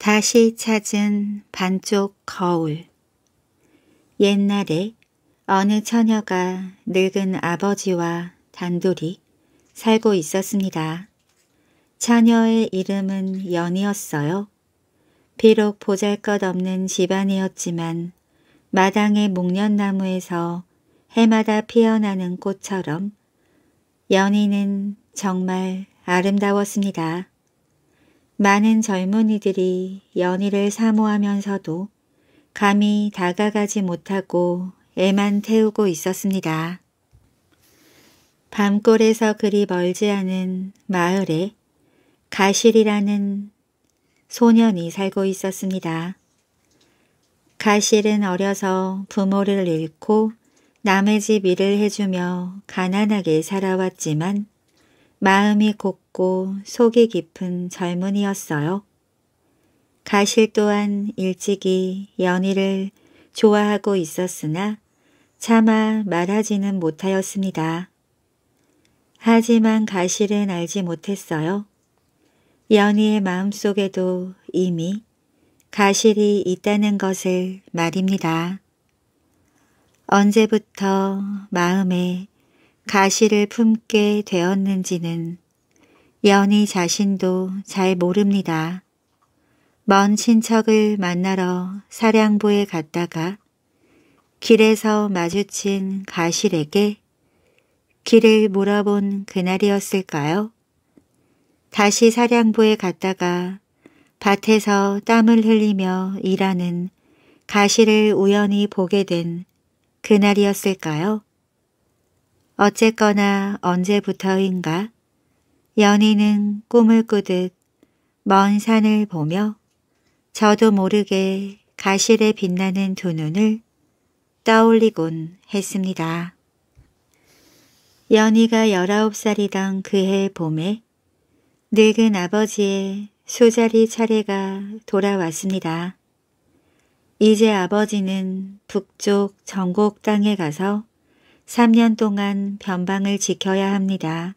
다시 찾은 반쪽 거울 옛날에 어느 처녀가 늙은 아버지와 단둘이 살고 있었습니다. 처녀의 이름은 연이었어요. 비록 보잘것없는 집안이었지만 마당의 목련나무에서 해마다 피어나는 꽃처럼 연이는 정말 아름다웠습니다. 많은 젊은이들이 연희를 사모하면서도 감히 다가가지 못하고 애만 태우고 있었습니다. 밤골에서 그리 멀지 않은 마을에 가실이라는 소년이 살고 있었습니다. 가실은 어려서 부모를 잃고 남의 집 일을 해주며 가난하게 살아왔지만 마음이 곱고 속이 깊은 젊은이였어요. 가실 또한 일찍이 연희를 좋아하고 있었으나 차마 말하지는 못하였습니다. 하지만 가실은 알지 못했어요. 연희의 마음속에도 이미 가실이 있다는 것을 말입니다. 언제부터 마음에 가시를 품게 되었는지는 연희 자신도 잘 모릅니다. 먼 친척을 만나러 사량부에 갔다가 길에서 마주친 가실에게 길을 물어본 그날이었을까요? 다시 사량부에 갔다가 밭에서 땀을 흘리며 일하는 가시를 우연히 보게 된 그날이었을까요? 어쨌거나 언제부터인가 연희는 꿈을 꾸듯 먼 산을 보며 저도 모르게 가실에 빛나는 두 눈을 떠올리곤 했습니다. 연희가 19살이던 그해 봄에 늙은 아버지의 수자리 차례가 돌아왔습니다. 이제 아버지는 북쪽 전곡 땅에 가서 3년 동안 변방을 지켜야 합니다.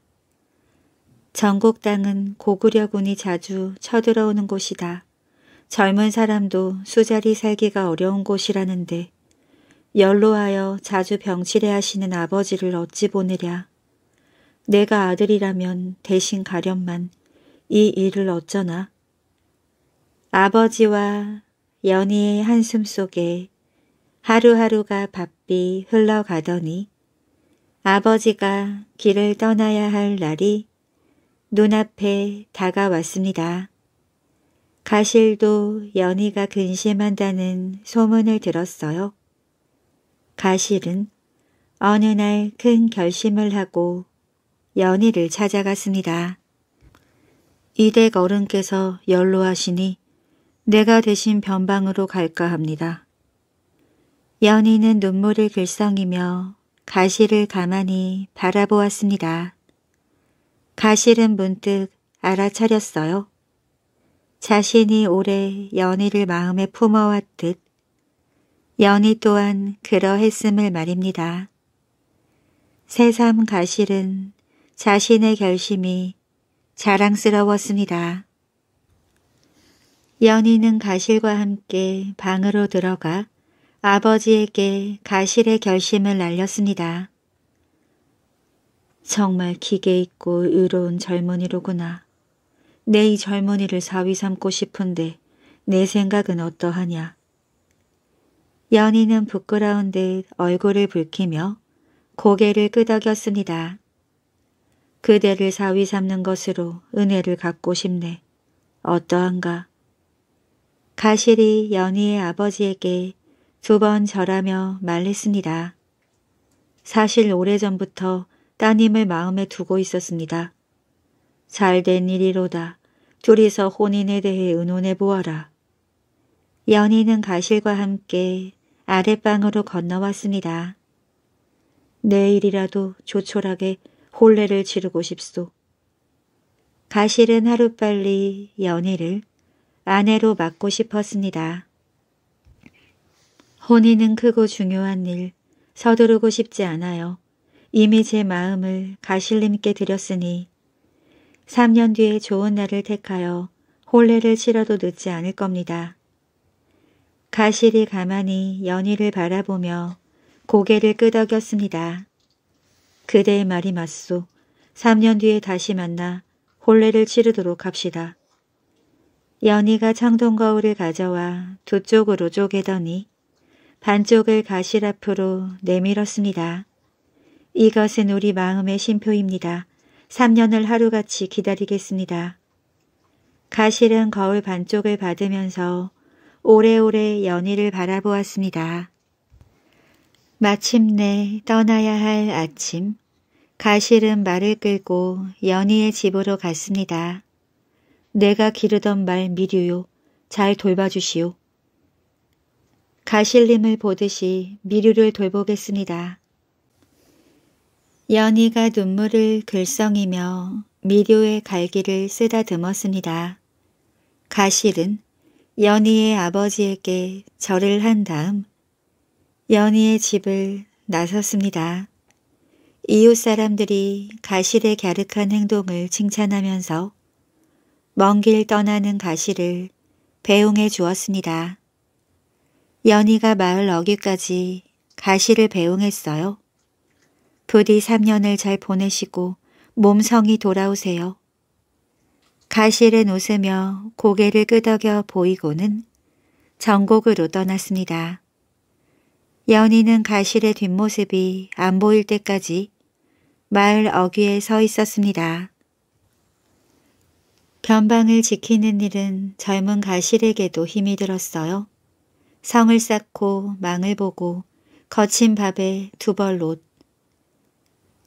전국 당은 고구려군이 자주 쳐들어오는 곳이다. 젊은 사람도 수자리 살기가 어려운 곳이라는데 연로하여 자주 병치레 하시는 아버지를 어찌 보내랴. 내가 아들이라면 대신 가련만 이 일을 어쩌나. 아버지와 연희의 한숨 속에 하루하루가 바삐 흘러가더니 아버지가 길을 떠나야 할 날이 눈앞에 다가왔습니다. 가실도 연희가 근심한다는 소문을 들었어요. 가실은 어느 날 큰 결심을 하고 연희를 찾아갔습니다. 이댁 어른께서 연로하시니 내가 대신 변방으로 갈까 합니다. 연희는 눈물을 글썽이며 가실을 가만히 바라보았습니다. 가실은 문득 알아차렸어요. 자신이 오래 연희를 마음에 품어왔듯 연희 또한 그러했음을 말입니다. 새삼 가실은 자신의 결심이 자랑스러웠습니다. 연희는 가실과 함께 방으로 들어가 아버지에게 가실의 결심을 날렸습니다. 정말 기계 있고 의로운 젊은이로구나. 내 이 젊은이를 사위 삼고 싶은데 내 생각은 어떠하냐. 연희는 부끄러운 듯 얼굴을 붉히며 고개를 끄덕였습니다. 그대를 사위 삼는 것으로 은혜를 갖고 싶네. 어떠한가. 가실이 연희의 아버지에게 두번 절하며 말했습니다. 사실 오래전부터 따님을 마음에 두고 있었습니다. 잘된 일이로다. 둘이서 혼인에 대해 의논해 보아라. 연희는 가실과 함께 아랫방으로 건너왔습니다. 내일이라도 조촐하게 혼례를 치르고 싶소. 가실은 하루빨리 연희를 아내로 맡고 싶었습니다. 혼인은 크고 중요한 일, 서두르고 싶지 않아요. 이미 제 마음을 가실님께 드렸으니 3년 뒤에 좋은 날을 택하여 혼례를 치러도 늦지 않을 겁니다. 가실이 가만히 연희를 바라보며 고개를 끄덕였습니다. 그대의 말이 맞소. 3년 뒤에 다시 만나 혼례를 치르도록 합시다. 연희가 창동 거울을 가져와 두 쪽으로 쪼개더니 반쪽을 가실 앞으로 내밀었습니다. 이것은 우리 마음의 심표입니다. 3년을 하루같이 기다리겠습니다. 가실은 거울 반쪽을 받으면서 오래오래 연희를 바라보았습니다. 마침내 떠나야 할 아침, 가실은 말을 끌고 연희의 집으로 갔습니다. 내가 기르던 말 미류요, 잘 돌봐주시오. 가실림을 보듯이 미류를 돌보겠습니다. 연희가 눈물을 글썽이며 미료의 갈기를 쓰다듬었습니다. 가실은 연희의 아버지에게 절을 한 다음 연희의 집을 나섰습니다. 이웃 사람들이 가실의 갸륵한 행동을 칭찬하면서 먼 길 떠나는 가실을 배웅해 주었습니다. 연희가 마을 어귀까지 가시를 배웅했어요. 부디 3년을 잘 보내시고 몸성이 돌아오세요. 가실은 웃으며 고개를 끄덕여 보이고는 전곡으로 떠났습니다. 연희는 가실의 뒷모습이 안 보일 때까지 마을 어귀에 서 있었습니다. 변방을 지키는 일은 젊은 가실에게도 힘이 들었어요. 성을 쌓고 망을 보고 거친 밥에 두벌 옷.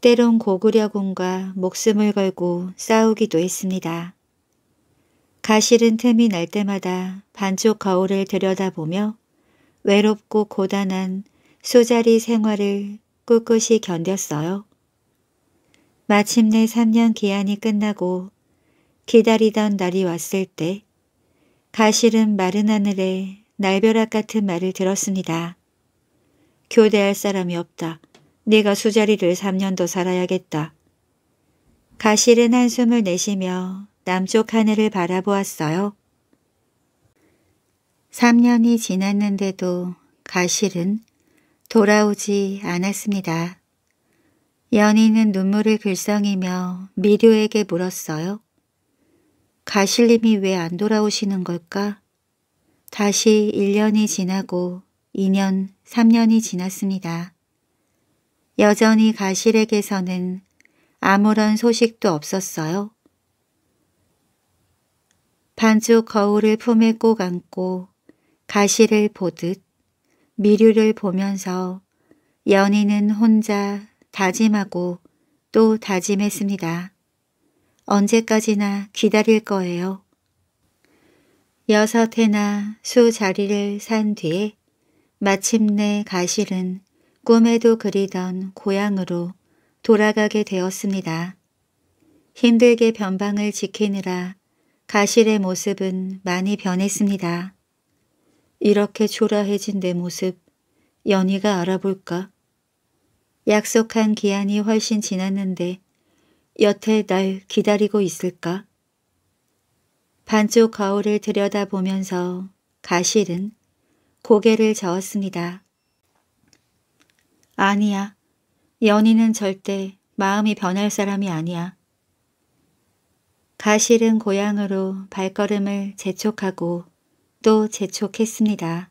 때론 고구려군과 목숨을 걸고 싸우기도 했습니다. 가실은 틈이 날 때마다 반쪽 거울을 들여다보며 외롭고 고단한 소자리 생활을 꿋꿋이 견뎠어요. 마침내 3년 기한이 끝나고 기다리던 날이 왔을 때가실은 마른 하늘에 날벼락 같은 말을 들었습니다. 교대할 사람이 없다. 네가 수자리를 3년 더 살아야겠다. 가실은 한숨을 내쉬며 남쪽 하늘을 바라보았어요. 3년이 지났는데도 가실은 돌아오지 않았습니다. 연희는 눈물을 글썽이며 미료에게 물었어요. 가실님이 왜 안 돌아오시는 걸까? 다시 1년이 지나고 2년, 3년이 지났습니다. 여전히 가실에게서는 아무런 소식도 없었어요. 반쪽 거울을 품에 꼭 안고 가시를 보듯 미류를 보면서 연희는 혼자 다짐하고 또 다짐했습니다. 언제까지나 기다릴 거예요. 여섯 해나 수자리를 산 뒤에 마침내 가실은 꿈에도 그리던 고향으로 돌아가게 되었습니다. 힘들게 변방을 지키느라 가실의 모습은 많이 변했습니다. 이렇게 초라해진 내 모습 연희가 알아볼까? 약속한 기한이 훨씬 지났는데 여태 날 기다리고 있을까? 반쪽 거울을 들여다보면서 가실은 고개를 저었습니다. 아니야. 연희는 절대 마음이 변할 사람이 아니야. 가실은 고향으로 발걸음을 재촉하고 또 재촉했습니다.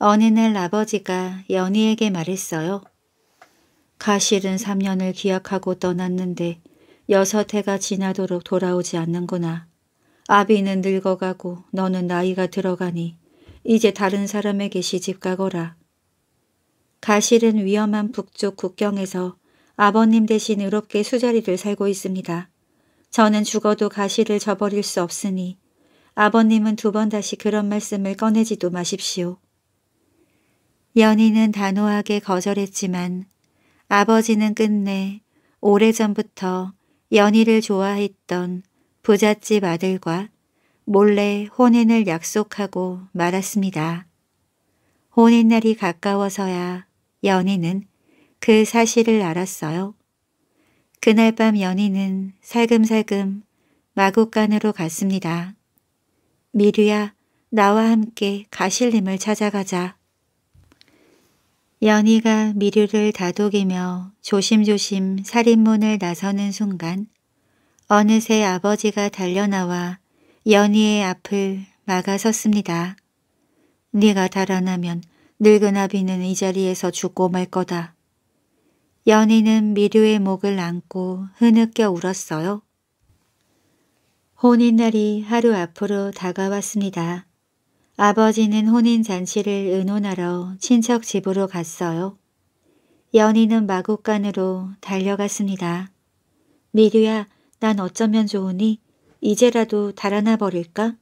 어느 날 아버지가 연희에게 말했어요. 가실은 3년을 기약하고 떠났는데 여섯 해가 지나도록 돌아오지 않는구나. 아비는 늙어가고 너는 나이가 들어가니 이제 다른 사람에게 시집 가거라. 가실은 위험한 북쪽 국경에서 아버님 대신 의롭게 수자리를 살고 있습니다. 저는 죽어도 가실을 저버릴 수 없으니 아버님은 두 번 다시 그런 말씀을 꺼내지도 마십시오. 연희는 단호하게 거절했지만 아버지는 끝내 오래전부터 연희를 좋아했던 부잣집 아들과 몰래 혼인을 약속하고 말았습니다. 혼인 날이 가까워서야 연희는 그 사실을 알았어요. 그날 밤 연희는 살금살금 마국간으로 갔습니다. 미류야 나와 함께 가실림을 찾아가자. 연희가 미류를 다독이며 조심조심 살인문을 나서는 순간 어느새 아버지가 달려나와 연희의 앞을 막아섰습니다. 네가 달아나면 늙은 아비는 이 자리에서 죽고 말 거다. 연희는 미류의 목을 안고 흐느껴 울었어요. 혼인날이 하루 앞으로 다가왔습니다. 아버지는 혼인잔치를 의논하러 친척 집으로 갔어요. 연희는 마구간으로 달려갔습니다. 미류야, 난 어쩌면 좋으니 이제라도 달아나 버릴까?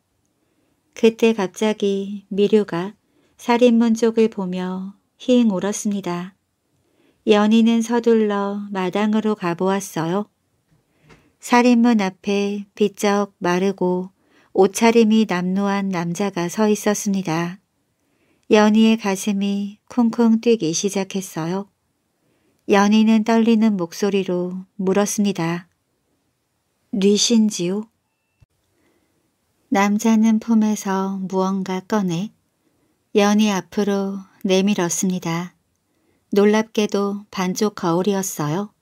그때 갑자기 미류가 살인문 쪽을 보며 힝 울었습니다. 연희는 서둘러 마당으로 가보았어요. 살인문 앞에 비쩍 마르고 옷차림이 남루한 남자가 서 있었습니다. 연희의 가슴이 쿵쿵 뛰기 시작했어요. 연희는 떨리는 목소리로 물었습니다. 뉘신지요? 남자는 품에서 무언가 꺼내 연이 앞으로 내밀었습니다. 놀랍게도 반쪽 거울이었어요.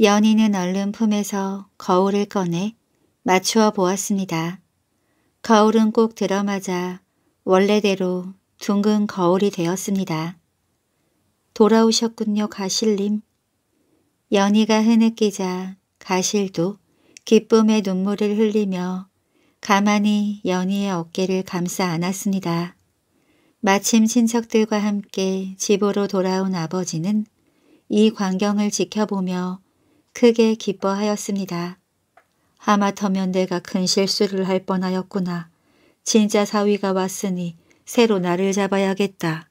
연희는 얼른 품에서 거울을 꺼내 맞추어 보았습니다. 거울은 꼭 들어맞아 원래대로 둥근 거울이 되었습니다. 돌아오셨군요 가실님. 연희가 흐느끼자 가실도 기쁨의 눈물을 흘리며 가만히 연희의 어깨를 감싸 안았습니다. 마침 친척들과 함께 집으로 돌아온 아버지는 이 광경을 지켜보며 크게 기뻐하였습니다. 하마터면 내가 큰 실수를 할 뻔하였구나. 진짜 사위가 왔으니 새로 나를 잡아야겠다.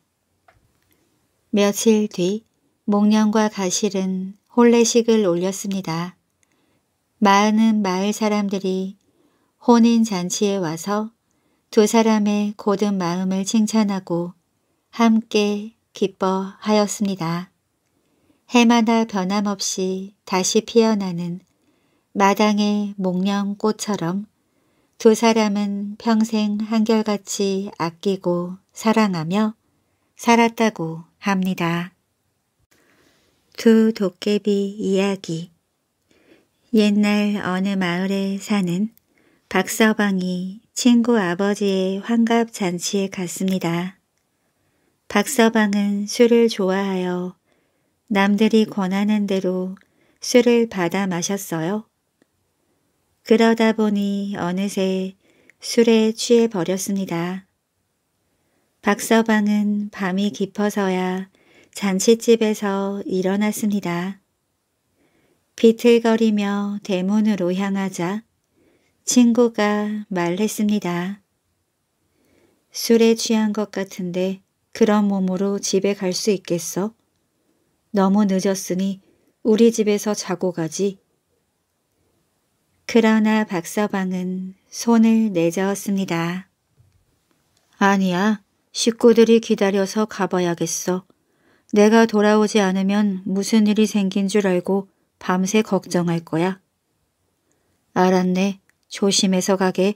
며칠 뒤 목련과 가실은 혼례식을 올렸습니다. 많은 마을 사람들이 혼인 잔치에 와서 두 사람의 고든 마음을 칭찬하고 함께 기뻐하였습니다. 해마다 변함없이 다시 피어나는 마당의 목련꽃처럼 두 사람은 평생 한결같이 아끼고 사랑하며 살았다고 합니다. 두 도깨비 이야기 옛날 어느 마을에 사는 박서방이 친구 아버지의 환갑 잔치에 갔습니다. 박서방은 술을 좋아하여 남들이 권하는 대로 술을 받아 마셨어요. 그러다 보니 어느새 술에 취해 버렸습니다. 박서방은 밤이 깊어서야 잔치집에서 일어났습니다. 비틀거리며 대문으로 향하자 친구가 말했습니다. 술에 취한 것 같은데 그런 몸으로 집에 갈 수 있겠어? 너무 늦었으니 우리 집에서 자고 가지. 그러나 박서방은 손을 내저었습니다. 아니야, 식구들이 기다려서 가봐야겠어. 내가 돌아오지 않으면 무슨 일이 생긴 줄 알고 밤새 걱정할 거야. 알았네. 조심해서 가게.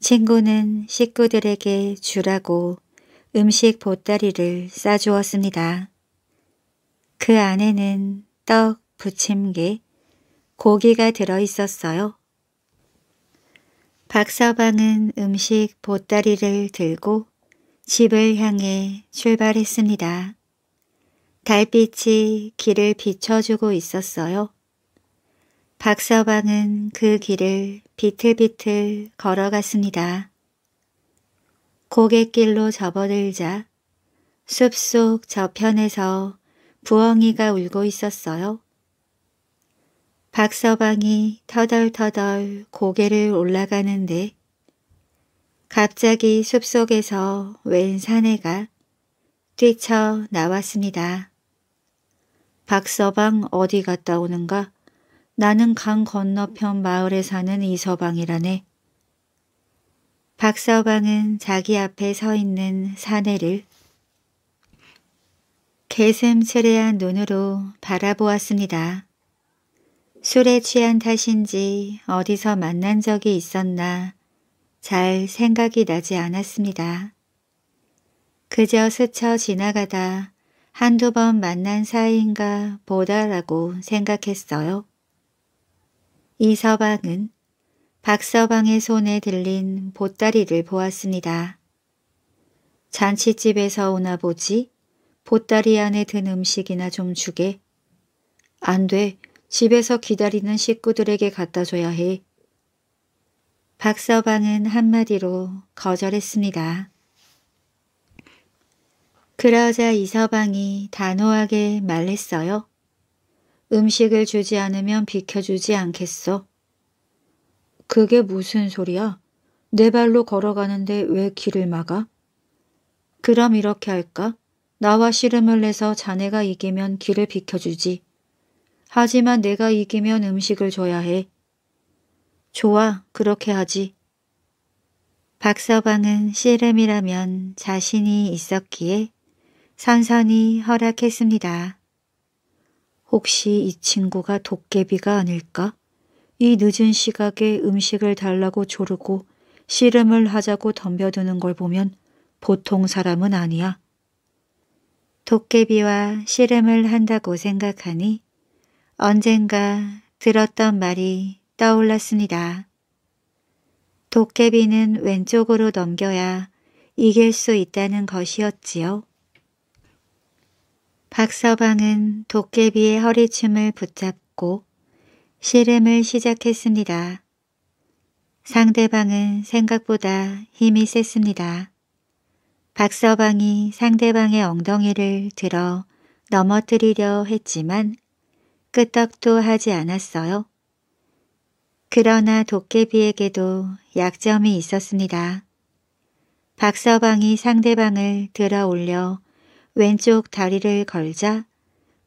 친구는 식구들에게 주라고 음식 보따리를 싸주었습니다. 그 안에는 떡, 부침개, 고기가 들어있었어요. 박서방은 음식 보따리를 들고 집을 향해 출발했습니다. 달빛이 길을 비춰주고 있었어요. 박서방은 그 길을 비틀비틀 걸어갔습니다. 고갯길로 접어들자 숲속 저편에서 부엉이가 울고 있었어요. 박서방이 터덜터덜 고개를 올라가는데 갑자기 숲속에서 웬 사내가 뛰쳐 나왔습니다. 박서방 어디 갔다 오는가? 나는 강 건너편 마을에 사는 이서방이라네. 박서방은 자기 앞에 서 있는 사내를 개슴츠레한 눈으로 바라보았습니다. 술에 취한 탓인지 어디서 만난 적이 있었나 잘 생각이 나지 않았습니다. 그저 스쳐 지나가다 한두 번 만난 사이인가 보다라고 생각했어요. 이 서방은 박 서방의 손에 들린 보따리를 보았습니다. 잔치집에서 오나 보지? 보따리 안에 든 음식이나 좀 주게. 안 돼. 집에서 기다리는 식구들에게 갖다 줘야 해. 박 서방은 한마디로 거절했습니다. 그러자 이서방이 단호하게 말했어요. 음식을 주지 않으면 비켜주지 않겠어. 그게 무슨 소리야? 내 발로 걸어가는데 왜 길을 막아? 그럼 이렇게 할까? 나와 씨름을 내서 자네가 이기면 길을 비켜주지. 하지만 내가 이기면 음식을 줘야 해. 좋아, 그렇게 하지. 박서방은 씨름이라면 자신이 있었기에 선선히 허락했습니다. 혹시 이 친구가 도깨비가 아닐까? 이 늦은 시각에 음식을 달라고 조르고 씨름을 하자고 덤벼드는 걸 보면 보통 사람은 아니야. 도깨비와 씨름을 한다고 생각하니 언젠가 들었던 말이 떠올랐습니다. 도깨비는 왼쪽으로 넘겨야 이길 수 있다는 것이었지요. 박서방은 도깨비의 허리춤을 붙잡고 씨름을 시작했습니다. 상대방은 생각보다 힘이 셌습니다. 박서방이 상대방의 엉덩이를 들어 넘어뜨리려 했지만 끄떡도 하지 않았어요. 그러나 도깨비에게도 약점이 있었습니다. 박서방이 상대방을 들어 올려 왼쪽 다리를 걸자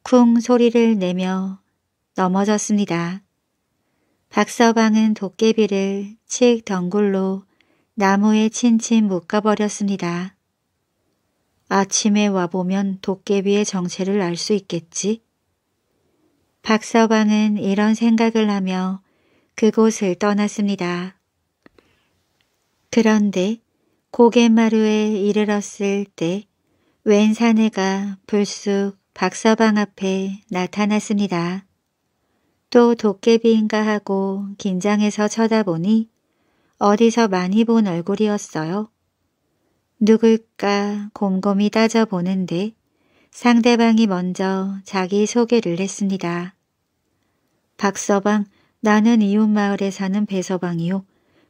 쿵 소리를 내며 넘어졌습니다. 박서방은 도깨비를 칙 덩굴로 나무에 친친 묶어버렸습니다. 아침에 와보면 도깨비의 정체를 알 수 있겠지? 박서방은 이런 생각을 하며 그곳을 떠났습니다. 그런데 고갯마루에 이르렀을 때웬 사내가 불쑥 박서방 앞에 나타났습니다. 또 도깨비인가 하고 긴장해서 쳐다보니 어디서 많이 본 얼굴이었어요. 누굴까 곰곰이 따져보는데 상대방이 먼저 자기 소개를 했습니다. 박서방, 나는 이웃마을에 사는 배서방이요.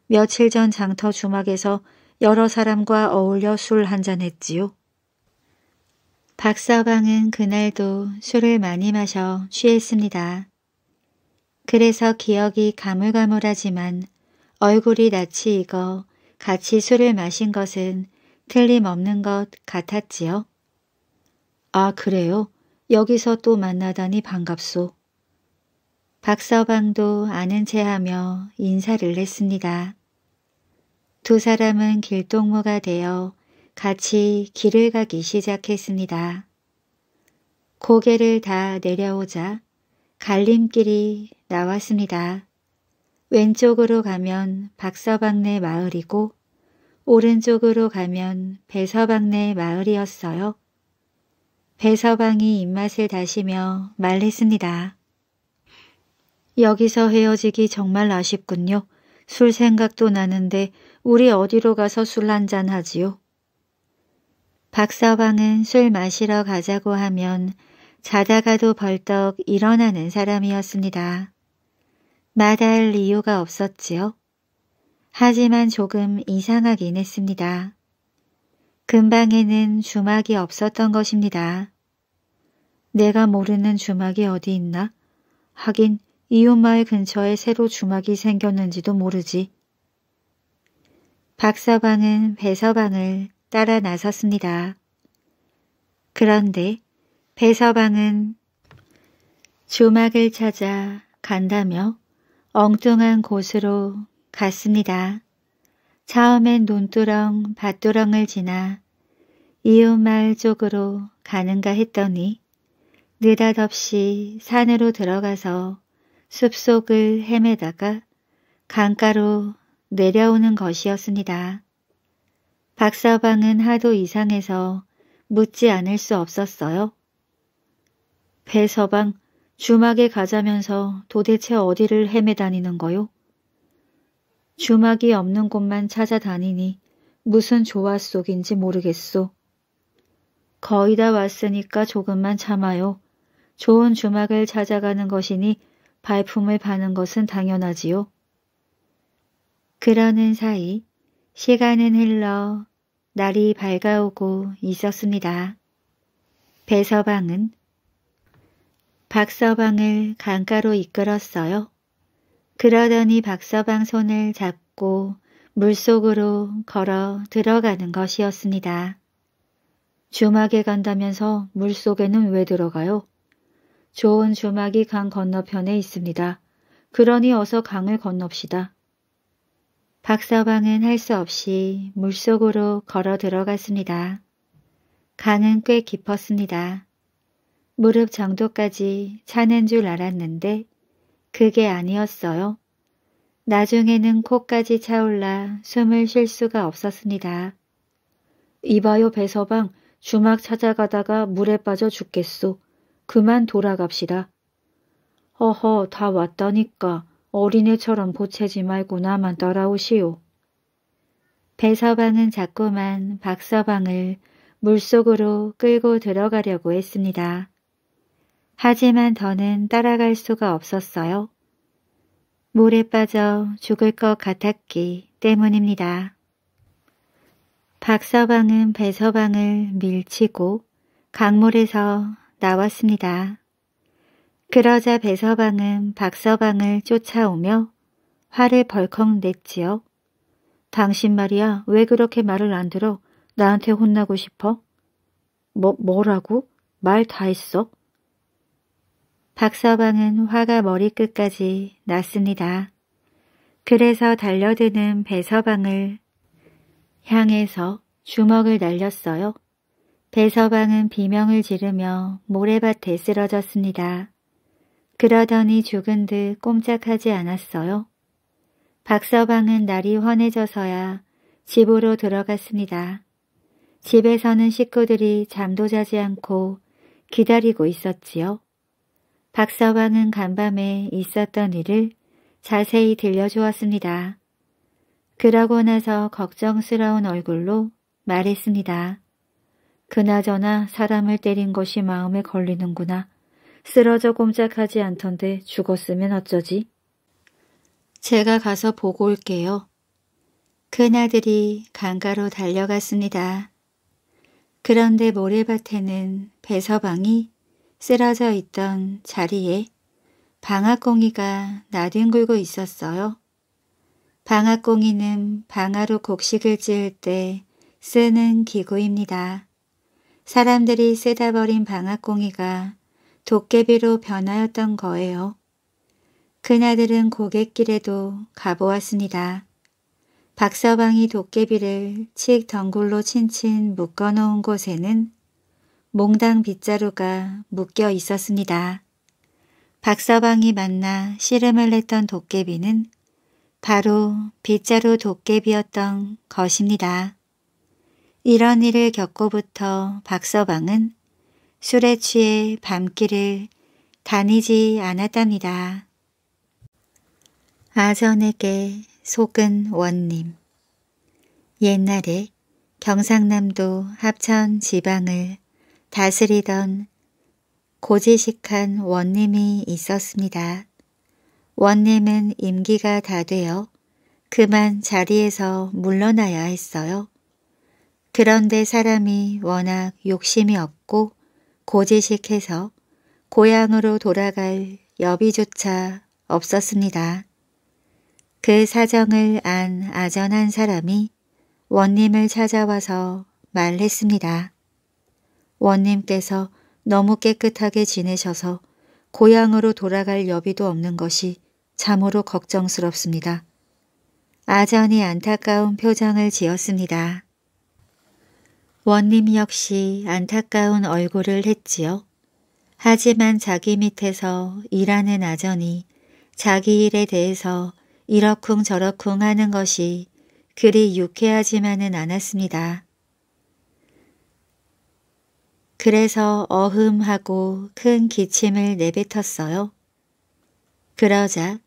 며칠 전 장터 주막에서 여러 사람과 어울려 술 한잔했지요. 박 서방은 그날도 술을 많이 마셔 취했습니다. 그래서 기억이 가물가물하지만 얼굴이 낯이 익어 같이 술을 마신 것은 틀림없는 것 같았지요. 아 그래요? 여기서 또 만나다니 반갑소. 박서방도 아는 체하며 인사를 했습니다. 두 사람은 길동무가 되어 같이 길을 가기 시작했습니다. 고개를 다 내려오자 갈림길이 나왔습니다. 왼쪽으로 가면 박서방네 마을이고 오른쪽으로 가면 배서방네 마을이었어요. 배서방이 입맛을 다시며 말했습니다. 여기서 헤어지기 정말 아쉽군요. 술 생각도 나는데 우리 어디로 가서 술 한 잔 하지요? 박 서방은 술 마시러 가자고 하면 자다가도 벌떡 일어나는 사람이었습니다. 마다할 이유가 없었지요. 하지만 조금 이상하긴 했습니다. 근방에는 주막이 없었던 것입니다. 내가 모르는 주막이 어디 있나? 하긴 이웃마을 근처에 새로 주막이 생겼는지도 모르지. 박서방은 배서방을 따라 나섰습니다. 그런데 배서방은 주막을 찾아 간다며 엉뚱한 곳으로 갔습니다. 처음엔 논두렁, 밭두렁을 지나 이웃마을 쪽으로 가는가 했더니 느닷없이 산으로 들어가서 숲속을 헤매다가 강가로 내려오는 것이었습니다. 박사방은 하도 이상해서 묻지 않을 수 없었어요. 배 서방 주막에 가자면서 도대체 어디를 헤매다니는 거요? 주막이 없는 곳만 찾아다니니 무슨 조화 속인지 모르겠소. 거의 다 왔으니까 조금만 참아요. 좋은 주막을 찾아가는 것이니 발품을 파는 것은 당연하지요. 그러는 사이 시간은 흘러 날이 밝아오고 있었습니다. 배서방은 박서방을 강가로 이끌었어요. 그러더니 박서방 손을 잡고 물속으로 걸어 들어가는 것이었습니다. 주막에 간다면서 물속에는 왜 들어가요? 좋은 주막이 강 건너편에 있습니다. 그러니 어서 강을 건넙시다. 박서방은 할 수 없이 물속으로 걸어 들어갔습니다. 강은 꽤 깊었습니다. 무릎 정도까지 차는 줄 알았는데 그게 아니었어요. 나중에는 코까지 차올라 숨을 쉴 수가 없었습니다. 이봐요 배서방 주막 찾아가다가 물에 빠져 죽겠소. 그만 돌아갑시다. 허허 다 왔다니까 어린애처럼 보채지 말고 나만 따라오시오. 배서방은 자꾸만 박서방을 물속으로 끌고 들어가려고 했습니다. 하지만 더는 따라갈 수가 없었어요. 물에 빠져 죽을 것 같았기 때문입니다. 박서방은 배서방을 밀치고 강물에서 나왔습니다. 그러자 배서방은 박서방을 쫓아오며 화를 벌컥 냈지요. 당신 말이야 왜 그렇게 말을 안 들어? 나한테 혼나고 싶어? 뭐, 뭐라고? 말 다 했어? 박서방은 화가 머리끝까지 났습니다. 그래서 달려드는 배서방을 향해서 주먹을 날렸어요. 배서방은 비명을 지르며 모래밭에 쓰러졌습니다. 그러더니 죽은 듯 꼼짝하지 않았어요. 박서방은 날이 환해져서야 집으로 들어갔습니다. 집에서는 식구들이 잠도 자지 않고 기다리고 있었지요. 박서방은 간밤에 있었던 일을 자세히 들려주었습니다. 그러고 나서 걱정스러운 얼굴로 말했습니다. 그나저나 사람을 때린 것이 마음에 걸리는구나. 쓰러져 꼼짝하지 않던데 죽었으면 어쩌지? 제가 가서 보고 올게요. 큰아들이 강가로 달려갔습니다. 그런데 모래밭에는 배서방이 쓰러져 있던 자리에 방아꽁이가 나뒹굴고 있었어요. 방아꽁이는 방아로 곡식을 지을 때 쓰는 기구입니다. 사람들이 쓰다 버린 방아꽁이가 도깨비로 변하였던 거예요. 그나들은 고갯길에도 가보았습니다. 박서방이 도깨비를 칙 덩굴로 친친 묶어놓은 곳에는 몽당 빗자루가 묶여 있었습니다. 박서방이 만나 씨름을 했던 도깨비는 바로 빗자루 도깨비였던 것입니다. 이런 일을 겪고부터 박서방은 술에 취해 밤길을 다니지 않았답니다. 아전에게 속은 원님 옛날에 경상남도 합천 지방을 다스리던 고지식한 원님이 있었습니다. 원님은 임기가 다 되어 그만 자리에서 물러나야 했어요. 그런데 사람이 워낙 욕심이 없고 고지식해서 고향으로 돌아갈 여비조차 없었습니다. 그 사정을 안 아전한 사람이 원님을 찾아와서 말했습니다. 원님께서 너무 깨끗하게 지내셔서 고향으로 돌아갈 여비도 없는 것이 참으로 걱정스럽습니다. 아전이 안타까운 표정을 지었습니다. 원님 역시 안타까운 얼굴을 했지요. 하지만 자기 밑에서 일하는 아전이 자기 일에 대해서 이러쿵저러쿵 하는 것이 그리 유쾌하지만은 않았습니다. 그래서 어흠하고 큰 기침을 내뱉었어요. 그러자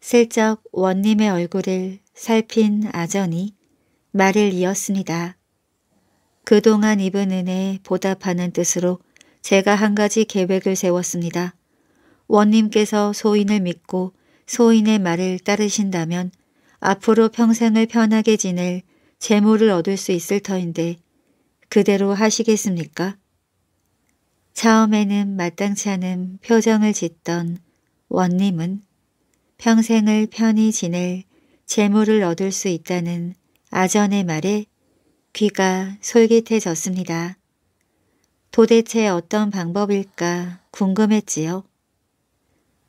슬쩍 원님의 얼굴을 살핀 아전이 말을 이었습니다. 그동안 입은 은혜에 보답하는 뜻으로 제가 한 가지 계획을 세웠습니다. 원님께서 소인을 믿고 소인의 말을 따르신다면 앞으로 평생을 편하게 지낼 재물을 얻을 수 있을 터인데 그대로 하시겠습니까? 처음에는 마땅치 않은 표정을 짓던 원님은 평생을 편히 지낼 재물을 얻을 수 있다는 아전의 말에 귀가 솔깃해졌습니다. 도대체 어떤 방법일까 궁금했지요.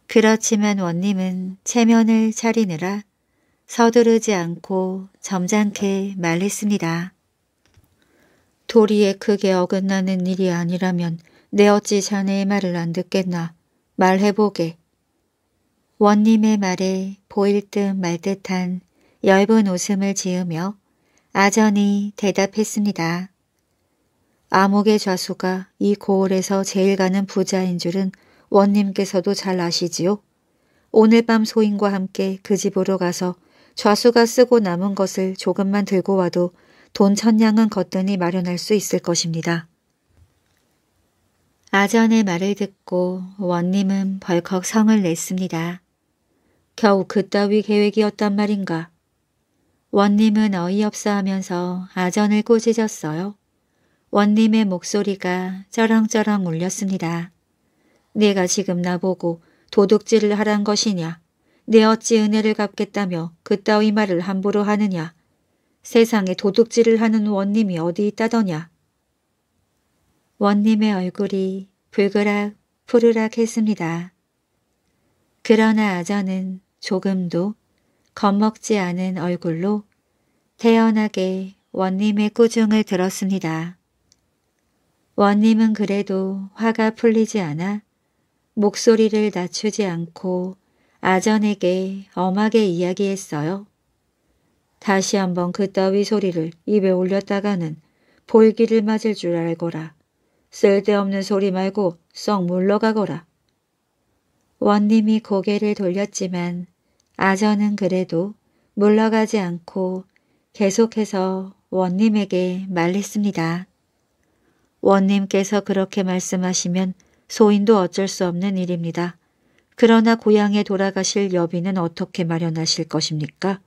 그렇지만 원님은 체면을 차리느라 서두르지 않고 점잖게 말했습니다. 도리에 크게 어긋나는 일이 아니라면 내 어찌 자네의 말을 안 듣겠나. 말해보게. 원님의 말에 보일 듯 말 듯한 얇은 웃음을 지으며 아전이 대답했습니다. 암흑의 좌수가 이 고을에서 제일 가는 부자인 줄은 원님께서도 잘 아시지요? 오늘 밤 소인과 함께 그 집으로 가서 좌수가 쓰고 남은 것을 조금만 들고 와도 돈 천냥은 거뜬히 마련할 수 있을 것입니다. 아전의 말을 듣고 원님은 벌컥 성을 냈습니다. 겨우 그따위 계획이었단 말인가. 원님은 어이없어 하면서 아전을 꼬지졌어요. 원님의 목소리가 쩌렁쩌렁 울렸습니다. 내가 지금 나보고 도둑질을 하란 것이냐. 내 어찌 은혜를 갚겠다며 그따위 말을 함부로 하느냐. 세상에 도둑질을 하는 원님이 어디 있다더냐. 원님의 얼굴이 불그락 푸르락 했습니다. 그러나 아전은 조금도 겁먹지 않은 얼굴로 태연하게 원님의 꾸중을 들었습니다. 원님은 그래도 화가 풀리지 않아 목소리를 낮추지 않고 아전에게 엄하게 이야기했어요. 다시 한번 그따위 소리를 입에 올렸다가는 볼기를 맞을 줄 알거라. 쓸데없는 소리 말고 썩 물러가거라. 원님이 고개를 돌렸지만 아저는 그래도 물러가지 않고 계속해서 원님에게 말했습니다. 원님께서 그렇게 말씀하시면 소인도 어쩔 수 없는 일입니다. 그러나 고향에 돌아가실 여비는 어떻게 마련하실 것입니까?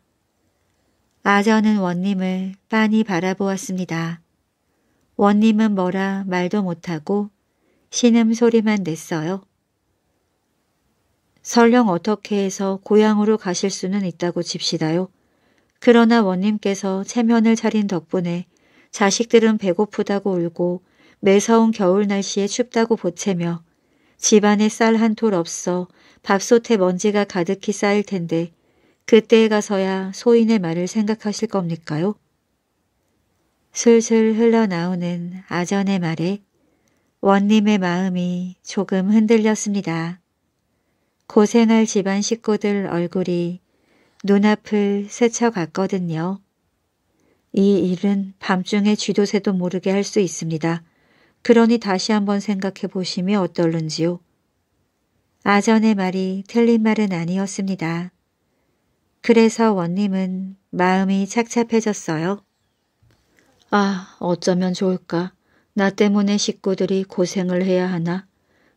아저는 원님을 빤히 바라보았습니다. 원님은 뭐라 말도 못하고 신음소리만 냈어요. 설령 어떻게 해서 고향으로 가실 수는 있다고 칩시다요. 그러나 원님께서 체면을 차린 덕분에 자식들은 배고프다고 울고 매서운 겨울 날씨에 춥다고 보채며 집안에 쌀 한 톨 없어 밥솥에 먼지가 가득히 쌓일 텐데 그때에 가서야 소인의 말을 생각하실 겁니까요? 슬슬 흘러나오는 아전의 말에 원님의 마음이 조금 흔들렸습니다. 고생할 집안 식구들 얼굴이 눈앞을 스쳐갔거든요. 이 일은 밤중에 쥐도새도 모르게 할 수 있습니다. 그러니 다시 한번 생각해 보심이 어떨는지요. 아전의 말이 틀린 말은 아니었습니다. 그래서 원님은 마음이 착잡해졌어요. 아, 어쩌면 좋을까. 나 때문에 식구들이 고생을 해야 하나.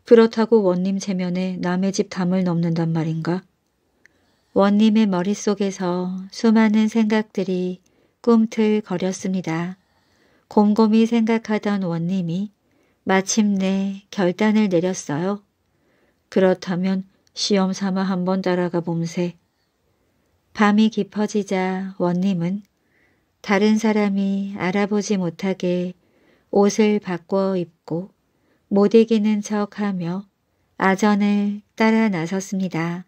그렇다고 원님 체면에 남의 집 담을 넘는단 말인가? 원님의 머릿속에서 수많은 생각들이 꿈틀거렸습니다. 곰곰이 생각하던 원님이 마침내 결단을 내렸어요. 그렇다면 시험 삼아 한번 따라가 봄새 밤이 깊어지자 원님은 다른 사람이 알아보지 못하게 옷을 바꿔 입고 못 이기는 척하며 아전을 따라 나섰습니다.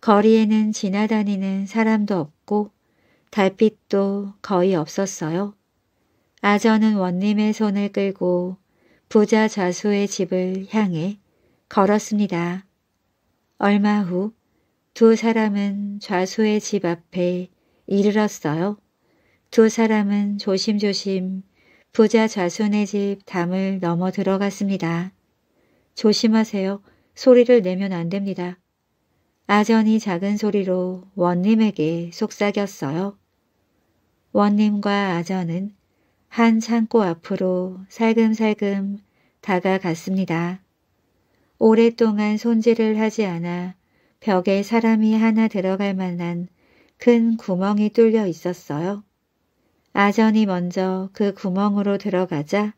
거리에는 지나다니는 사람도 없고 달빛도 거의 없었어요. 아전은 원님의 손을 끌고 부자 좌수의 집을 향해 걸었습니다. 얼마 후 두 사람은 좌수의 집 앞에 이르렀어요. 두 사람은 조심조심 부자 자손의 집 담을 넘어 들어갔습니다. 조심하세요. 소리를 내면 안 됩니다. 아전이 작은 소리로 원님에게 속삭였어요. 원님과 아전은 한 창고 앞으로 살금살금 다가갔습니다. 오랫동안 손질을 하지 않아 벽에 사람이 하나 들어갈 만한 큰 구멍이 뚫려 있었어요. 아전이 먼저 그 구멍으로 들어가자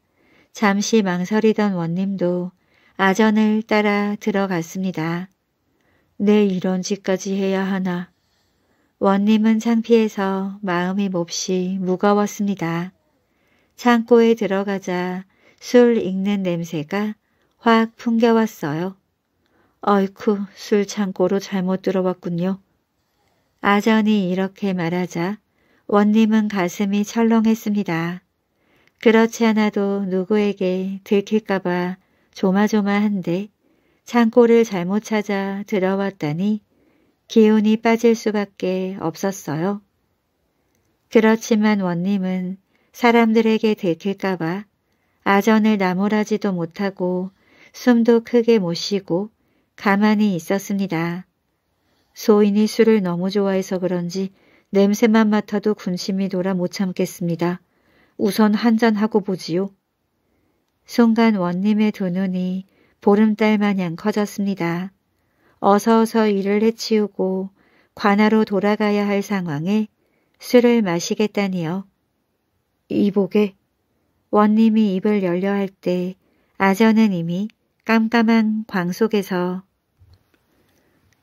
잠시 망설이던 원님도 아전을 따라 들어갔습니다. 내 네, 이런 짓까지 해야 하나. 원님은 창피해서 마음이 몹시 무거웠습니다. 창고에 들어가자 술 익는 냄새가 확 풍겨왔어요. 어이쿠 술 창고로 잘못 들어왔군요. 아전이 이렇게 말하자 원님은 가슴이 철렁했습니다. 그렇지 않아도 누구에게 들킬까봐 조마조마한데 창고를 잘못 찾아 들어왔다니 기운이 빠질 수밖에 없었어요. 그렇지만 원님은 사람들에게 들킬까봐 아전을 나무라지도 못하고 숨도 크게 못 쉬고 가만히 있었습니다. 소인이 술을 너무 좋아해서 그런지 냄새만 맡아도 군심이 돌아 못 참겠습니다. 우선 한 잔하고 보지요. 순간 원님의 두 눈이 보름달 마냥 커졌습니다. 어서어서 일을 해치우고 관아로 돌아가야 할 상황에 술을 마시겠다니요. 이보게 원님이 입을 열려 할 때 아전은 이미 깜깜한 광 속에서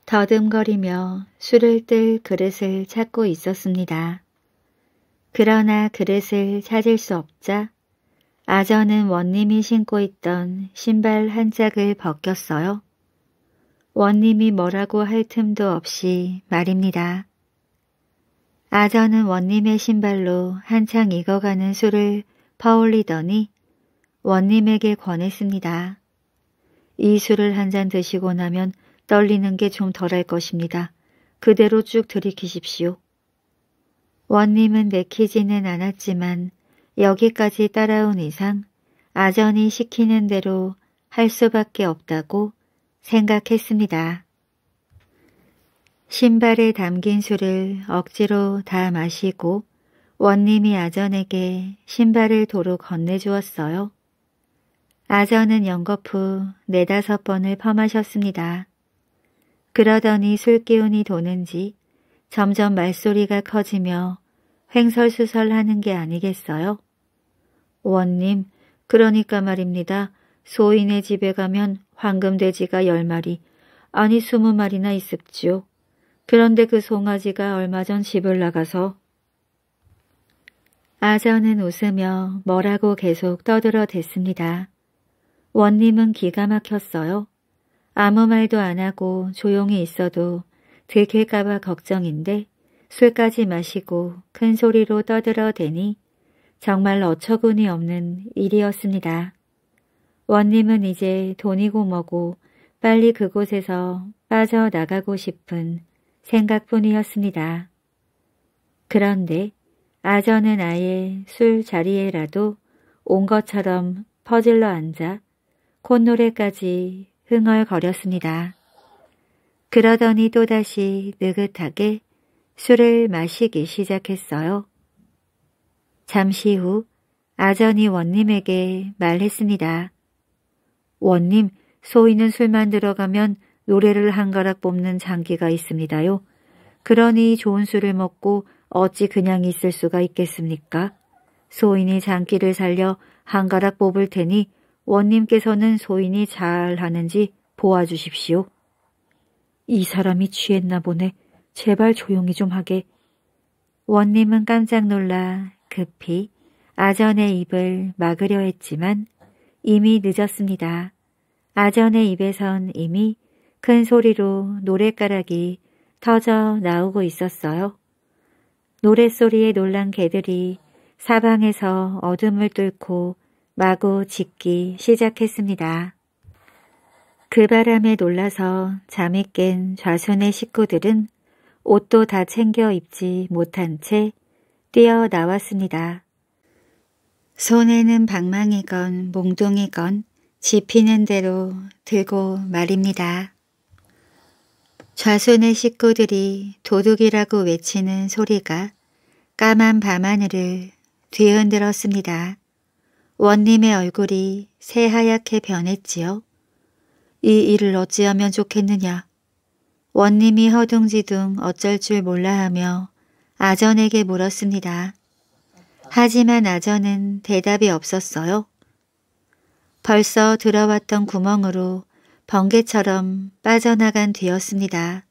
더듬거리며 술을 뜰 그릇을 찾고 있었습니다. 그러나 그릇을 찾을 수 없자 아저는 원님이 신고 있던 신발 한 짝을 벗겼어요. 원님이 뭐라고 할 틈도 없이 말입니다. 아저는 원님의 신발로 한창 익어가는 술을 퍼올리더니 원님에게 권했습니다. 이 술을 한 잔 드시고 나면 떨리는 게 좀 덜할 것입니다. 그대로 쭉 들이키십시오. 원님은 내키지는 않았지만 여기까지 따라온 이상 아전이 시키는 대로 할 수밖에 없다고 생각했습니다. 신발에 담긴 술을 억지로 다 마시고 원님이 아전에게 신발을 도로 건네주었어요. 아전은 연거푸 네다섯 번을 퍼마셨습니다. 그러더니 술기운이 도는지 점점 말소리가 커지며 횡설수설하는 게 아니겠어요? 원님, 그러니까 말입니다. 소인의 집에 가면 황금돼지가 열마리 아니 스무 마리나 있습지요. 그런데 그 송아지가 얼마 전 집을 나가서 아전는 웃으며 뭐라고 계속 떠들어 댔습니다. 원님은 기가 막혔어요. 아무 말도 안 하고 조용히 있어도 들킬까봐 걱정인데 술까지 마시고 큰 소리로 떠들어 대니 정말 어처구니 없는 일이었습니다. 원님은 이제 돈이고 뭐고 빨리 그곳에서 빠져나가고 싶은 생각뿐이었습니다. 그런데 아저는 아예 술 자리에라도 온 것처럼 퍼질러 앉아 콧노래까지 흥얼거렸습니다. 그러더니 또다시 느긋하게 술을 마시기 시작했어요. 잠시 후 아전이 원님에게 말했습니다. 원님, 소인은 술만 들어가면 노래를 한 가락 뽑는 장기가 있습니다요. 그러니 좋은 술을 먹고 어찌 그냥 있을 수가 있겠습니까? 소인이 장기를 살려 한 가락 뽑을 테니 원님께서는 소인이 잘 하는지 보아주십시오. 이 사람이 취했나 보네. 제발 조용히 좀 하게. 원님은 깜짝 놀라 급히 아전의 입을 막으려 했지만 이미 늦었습니다. 아전의 입에선 이미 큰 소리로 노랫가락이 터져 나오고 있었어요. 노랫소리에 놀란 개들이 사방에서 어둠을 뚫고 마구 짖기 시작했습니다. 그 바람에 놀라서 잠이 깬 좌순의 식구들은 옷도 다 챙겨 입지 못한 채 뛰어나왔습니다. 손에는 방망이건 몽둥이건 지피는 대로 들고 말입니다. 좌손의 식구들이 도둑이라고 외치는 소리가 까만 밤하늘을 뒤흔들었습니다. 원님의 얼굴이 새하얗게 변했지요. 이 일을 어찌하면 좋겠느냐. 원님이 허둥지둥 어쩔 줄 몰라 하며 아전에게 물었습니다. 하지만 아전은 대답이 없었어요. 벌써 들어왔던 구멍으로 번개처럼 빠져나간 뒤였습니다.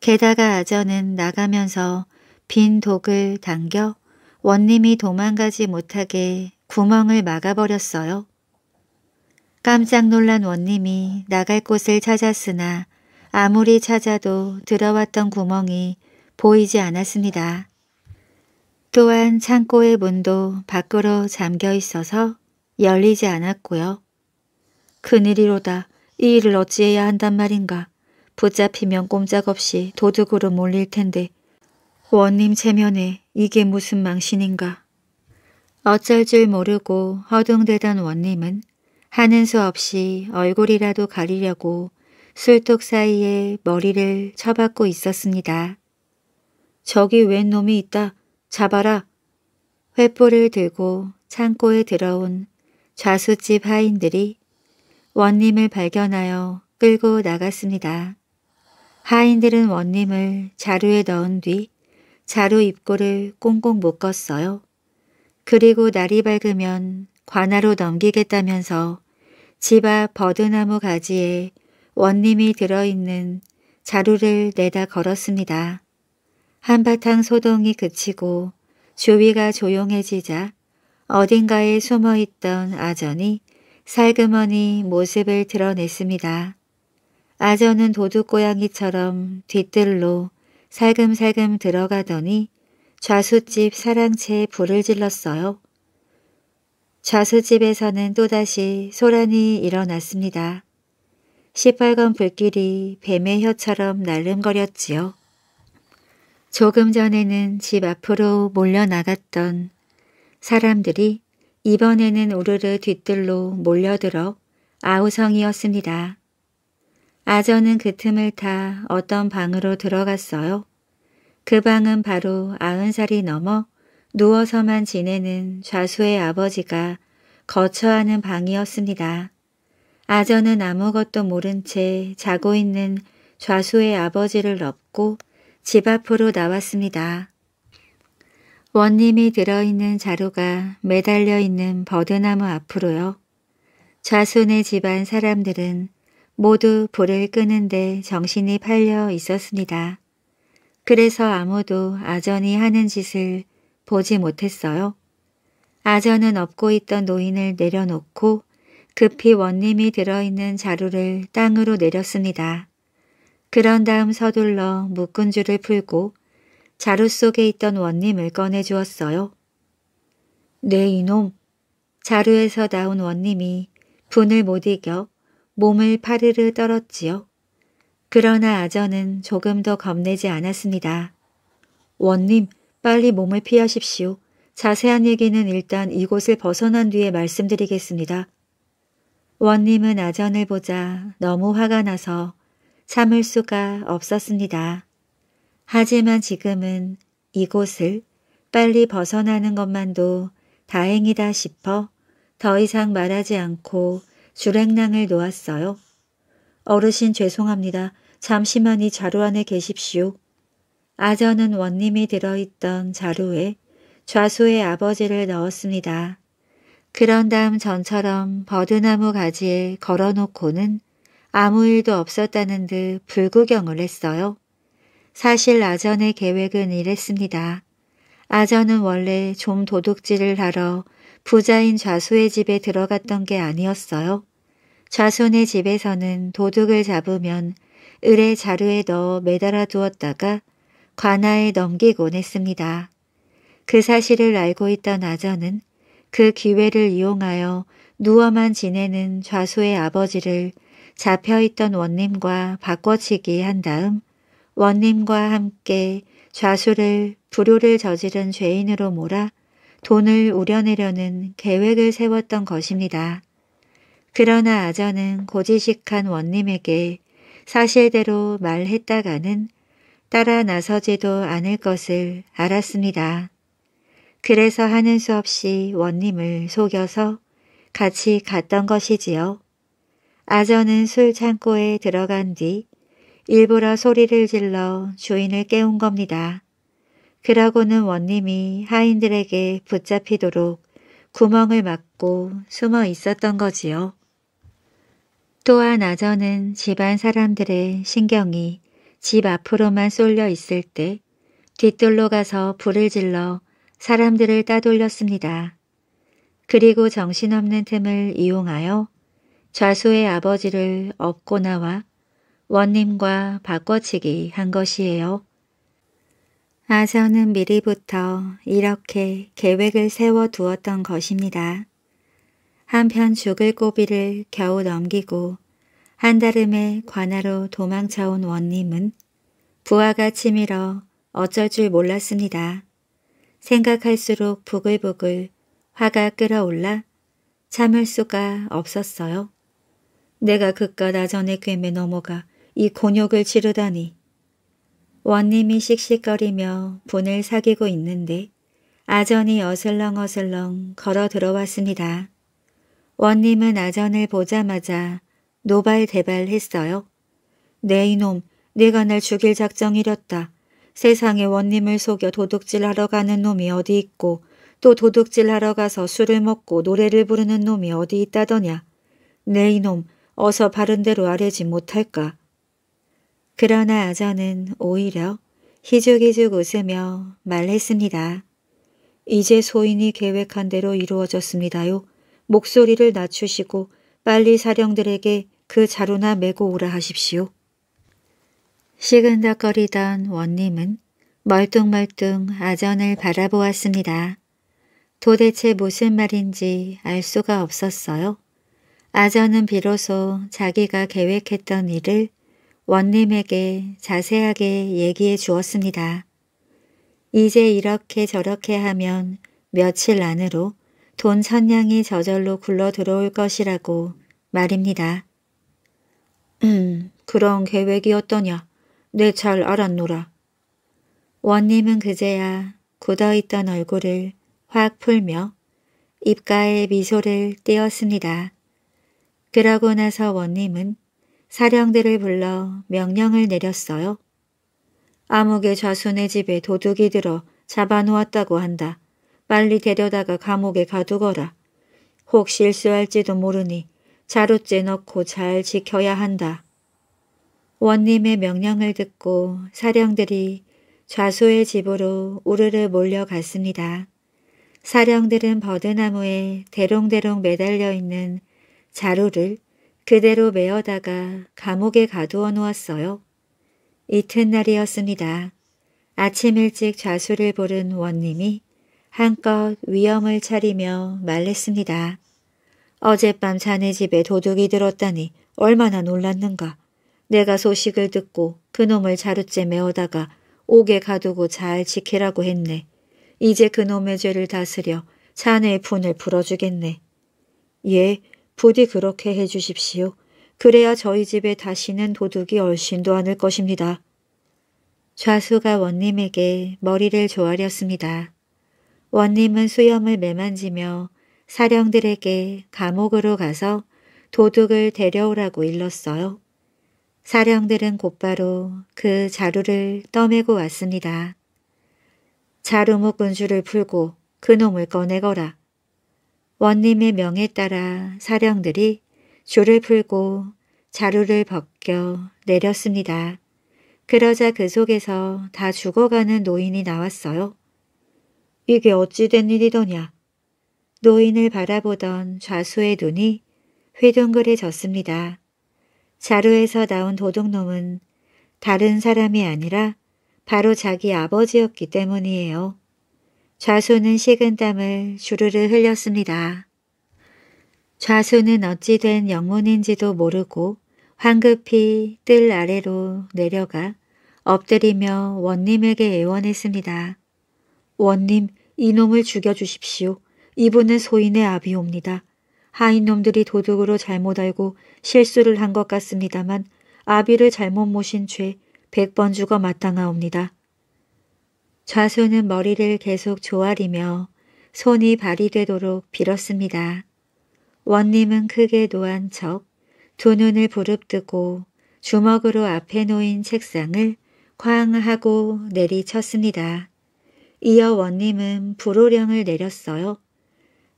게다가 아전은 나가면서 빈 독을 당겨 원님이 도망가지 못하게 구멍을 막아버렸어요. 깜짝 놀란 원님이 나갈 곳을 찾았으나 아무리 찾아도 들어왔던 구멍이 보이지 않았습니다. 또한 창고의 문도 밖으로 잠겨 있어서 열리지 않았고요. 큰일이로다. 이 일을 어찌해야 한단 말인가. 붙잡히면 꼼짝없이 도둑으로 몰릴 텐데. 원님 체면에 이게 무슨 망신인가. 어쩔 줄 모르고 허둥대던 원님은 하는 수 없이 얼굴이라도 가리려고 술독 사이에 머리를 쳐박고 있었습니다. 저기 웬 놈이 있다. 잡아라. 횃불을 들고 창고에 들어온 좌수집 하인들이 원님을 발견하여 끌고 나갔습니다. 하인들은 원님을 자루에 넣은 뒤 자루 입구를 꽁꽁 묶었어요. 그리고 날이 밝으면 관아로 넘기겠다면서 집 앞 버드나무 가지에 원님이 들어있는 자루를 내다 걸었습니다. 한바탕 소동이 그치고 주위가 조용해지자 어딘가에 숨어있던 아전이 살그머니 모습을 드러냈습니다. 아전은 도둑고양이처럼 뒤뜰로 살금살금 들어가더니 좌수집 사랑채에 불을 질렀어요. 좌수집에서는 또다시 소란이 일어났습니다. 시뻘건 불길이 뱀의 혀처럼 날름거렸지요. 조금 전에는 집 앞으로 몰려나갔던 사람들이 이번에는 우르르 뒤뜰로 몰려들어 아우성이었습니다. 아저는 그 틈을 타 어떤 방으로 들어갔어요. 그 방은 바로 아흔 살이 넘어 누워서만 지내는 좌수의 아버지가 거처하는 방이었습니다. 아저는 아무것도 모른 채 자고 있는 좌수의 아버지를 업고 집 앞으로 나왔습니다. 원님이 들어있는 자루가 매달려 있는 버드나무 앞으로요. 좌손의 네 집안 사람들은 모두 불을 끄는데 정신이 팔려 있었습니다. 그래서 아무도 아전이 하는 짓을 보지 못했어요. 아전은 업고 있던 노인을 내려놓고 급히 원님이 들어있는 자루를 땅으로 내렸습니다. 그런 다음 서둘러 묶은 줄을 풀고 자루 속에 있던 원님을 꺼내주었어요. 네 이놈! 자루에서 나온 원님이 분을 못 이겨 몸을 파르르 떨었지요. 그러나 아저는 조금도 겁내지 않았습니다. 원님, 빨리 몸을 피하십시오. 자세한 얘기는 일단 이곳을 벗어난 뒤에 말씀드리겠습니다. 원님은 아전을 보자 너무 화가 나서 참을 수가 없었습니다. 하지만 지금은 이곳을 빨리 벗어나는 것만도 다행이다 싶어 더 이상 말하지 않고 주랭랑을 놓았어요. 어르신 죄송합니다. 잠시만 이 자루 안에 계십시오. 아전은 원님이 들어있던 자루에 좌수의 아버지를 넣었습니다. 그런 다음 전처럼 버드나무 가지에 걸어놓고는 아무 일도 없었다는 듯 불구경을 했어요. 사실 아전의 계획은 이랬습니다. 아전은 원래 좀 도둑질을 하러 부자인 좌수의 집에 들어갔던 게 아니었어요. 좌손의 집에서는 도둑을 잡으면 을의 자루에 넣어 매달아 두었다가 관아에 넘기곤 했습니다. 그 사실을 알고 있던 아전은 그 기회를 이용하여 누워만 지내는 좌수의 아버지를 잡혀있던 원님과 바꿔치기 한 다음 원님과 함께 좌수를 불효를 저지른 죄인으로 몰아 돈을 우려내려는 계획을 세웠던 것입니다. 그러나 아전은 고지식한 원님에게 사실대로 말했다가는 따라 나서지도 않을 것을 알았습니다. 그래서 하는 수 없이 원님을 속여서 같이 갔던 것이지요. 아저는 술 창고에 들어간 뒤 일부러 소리를 질러 주인을 깨운 겁니다. 그러고는 원님이 하인들에게 붙잡히도록 구멍을 막고 숨어 있었던 거지요. 또한 아저는 집안 사람들의 신경이 집 앞으로만 쏠려 있을 때뒤뜰로 가서 불을 질러 사람들을 따돌렸습니다. 그리고 정신없는 틈을 이용하여 좌수의 아버지를 업고 나와 원님과 바꿔치기 한 것이에요. 아서는 미리부터 이렇게 계획을 세워 두었던 것입니다. 한편 죽을 고비를 겨우 넘기고 한달음에 관하로 도망쳐온 원님은 부하가 치밀어 어쩔 줄 몰랐습니다. 생각할수록 부글부글 화가 끓어올라 참을 수가 없었어요. 내가 그깟 아전의 꿰매 넘어가 이 곤욕을 치르다니. 원님이 씩씩거리며 분을 사귀고 있는데 아전이 어슬렁어슬렁 걸어 들어왔습니다. 원님은 아전을 보자마자 노발대발했어요. 네 이놈, 네가 날 죽일 작정이렸다. 세상에 원님을 속여 도둑질하러 가는 놈이 어디 있고 또 도둑질하러 가서 술을 먹고 노래를 부르는 놈이 어디 있다더냐. 네 이놈, 어서 바른대로 아래지 못할까. 그러나 아전은 오히려 희죽희죽 웃으며 말했습니다. 이제 소인이 계획한 대로 이루어졌습니다요. 목소리를 낮추시고 빨리 사령들에게 그 자루나 메고 오라 하십시오. 시근덕거리던 원님은 멀뚱멀뚱 아전을 바라보았습니다. 도대체 무슨 말인지 알 수가 없었어요. 아전은 비로소 자기가 계획했던 일을 원님에게 자세하게 얘기해 주었습니다. 이제 이렇게 저렇게 하면 며칠 안으로 돈선량이 저절로 굴러 들어올 것이라고 말입니다. 음, 그런 계획이어떠냐내 잘 알았노라. 원님은 그제야 굳어있던 얼굴을 확 풀며 입가에 미소를 띄었습니다. 그러고 나서 원님은 사령들을 불러 명령을 내렸어요. 암흑의 좌순의 집에 도둑이 들어 잡아놓았다고 한다. 빨리 데려다가 감옥에 가두거라. 혹 실수할지도 모르니 자루째 넣고 잘 지켜야 한다. 원님의 명령을 듣고 사령들이 좌수의 집으로 우르르 몰려갔습니다. 사령들은 버드나무에 대롱대롱 매달려 있는 자루를 그대로 메어다가 감옥에 가두어 놓았어요. 이튿날이었습니다. 아침 일찍 좌수를 부른 원님이 한껏 위험을 차리며 말했습니다. 어젯밤 자네 집에 도둑이 들었다니 얼마나 놀랐는가. 내가 소식을 듣고 그놈을 자루째 메어다가 옥에 가두고 잘 지키라고 했네. 이제 그놈의 죄를 다스려 자네의 분을 풀어주겠네. 예, 부디 그렇게 해주십시오. 그래야 저희 집에 다시는 도둑이 얼씬도 않을 것입니다. 좌수가 원님에게 머리를 조아렸습니다. 원님은 수염을 매만지며 사령들에게 감옥으로 가서 도둑을 데려오라고 일렀어요. 사령들은 곧바로 그 자루를 떠매고 왔습니다. 자루 묶은 줄을 풀고 그놈을 꺼내거라. 원님의 명에 따라 사령들이 줄을 풀고 자루를 벗겨 내렸습니다. 그러자 그 속에서 다 죽어가는 노인이 나왔어요. 이게 어찌된 일이더냐. 노인을 바라보던 좌수의 눈이 휘둥그레졌습니다. 자루에서 나온 도둑놈은 다른 사람이 아니라 바로 자기 아버지였기 때문이에요. 좌수는 식은 땀을 주르르 흘렸습니다. 좌수는 어찌된 영문인지도 모르고 황급히 뜰 아래로 내려가 엎드리며 원님에게 애원했습니다. 원님, 이놈을 죽여주십시오. 이분은 소인의 아비옵니다. 하인놈들이 도둑으로 잘못 알고 실수를 한 것 같습니다만 아비를 잘못 모신 죄 백 번 죽어 마땅하옵니다. 좌수는 머리를 계속 조아리며 손이 발이 되도록 빌었습니다. 원님은 크게 노한 척 두 눈을 부릅뜨고 주먹으로 앞에 놓인 책상을 쾅 하고 내리쳤습니다. 이어 원님은 불호령을 내렸어요.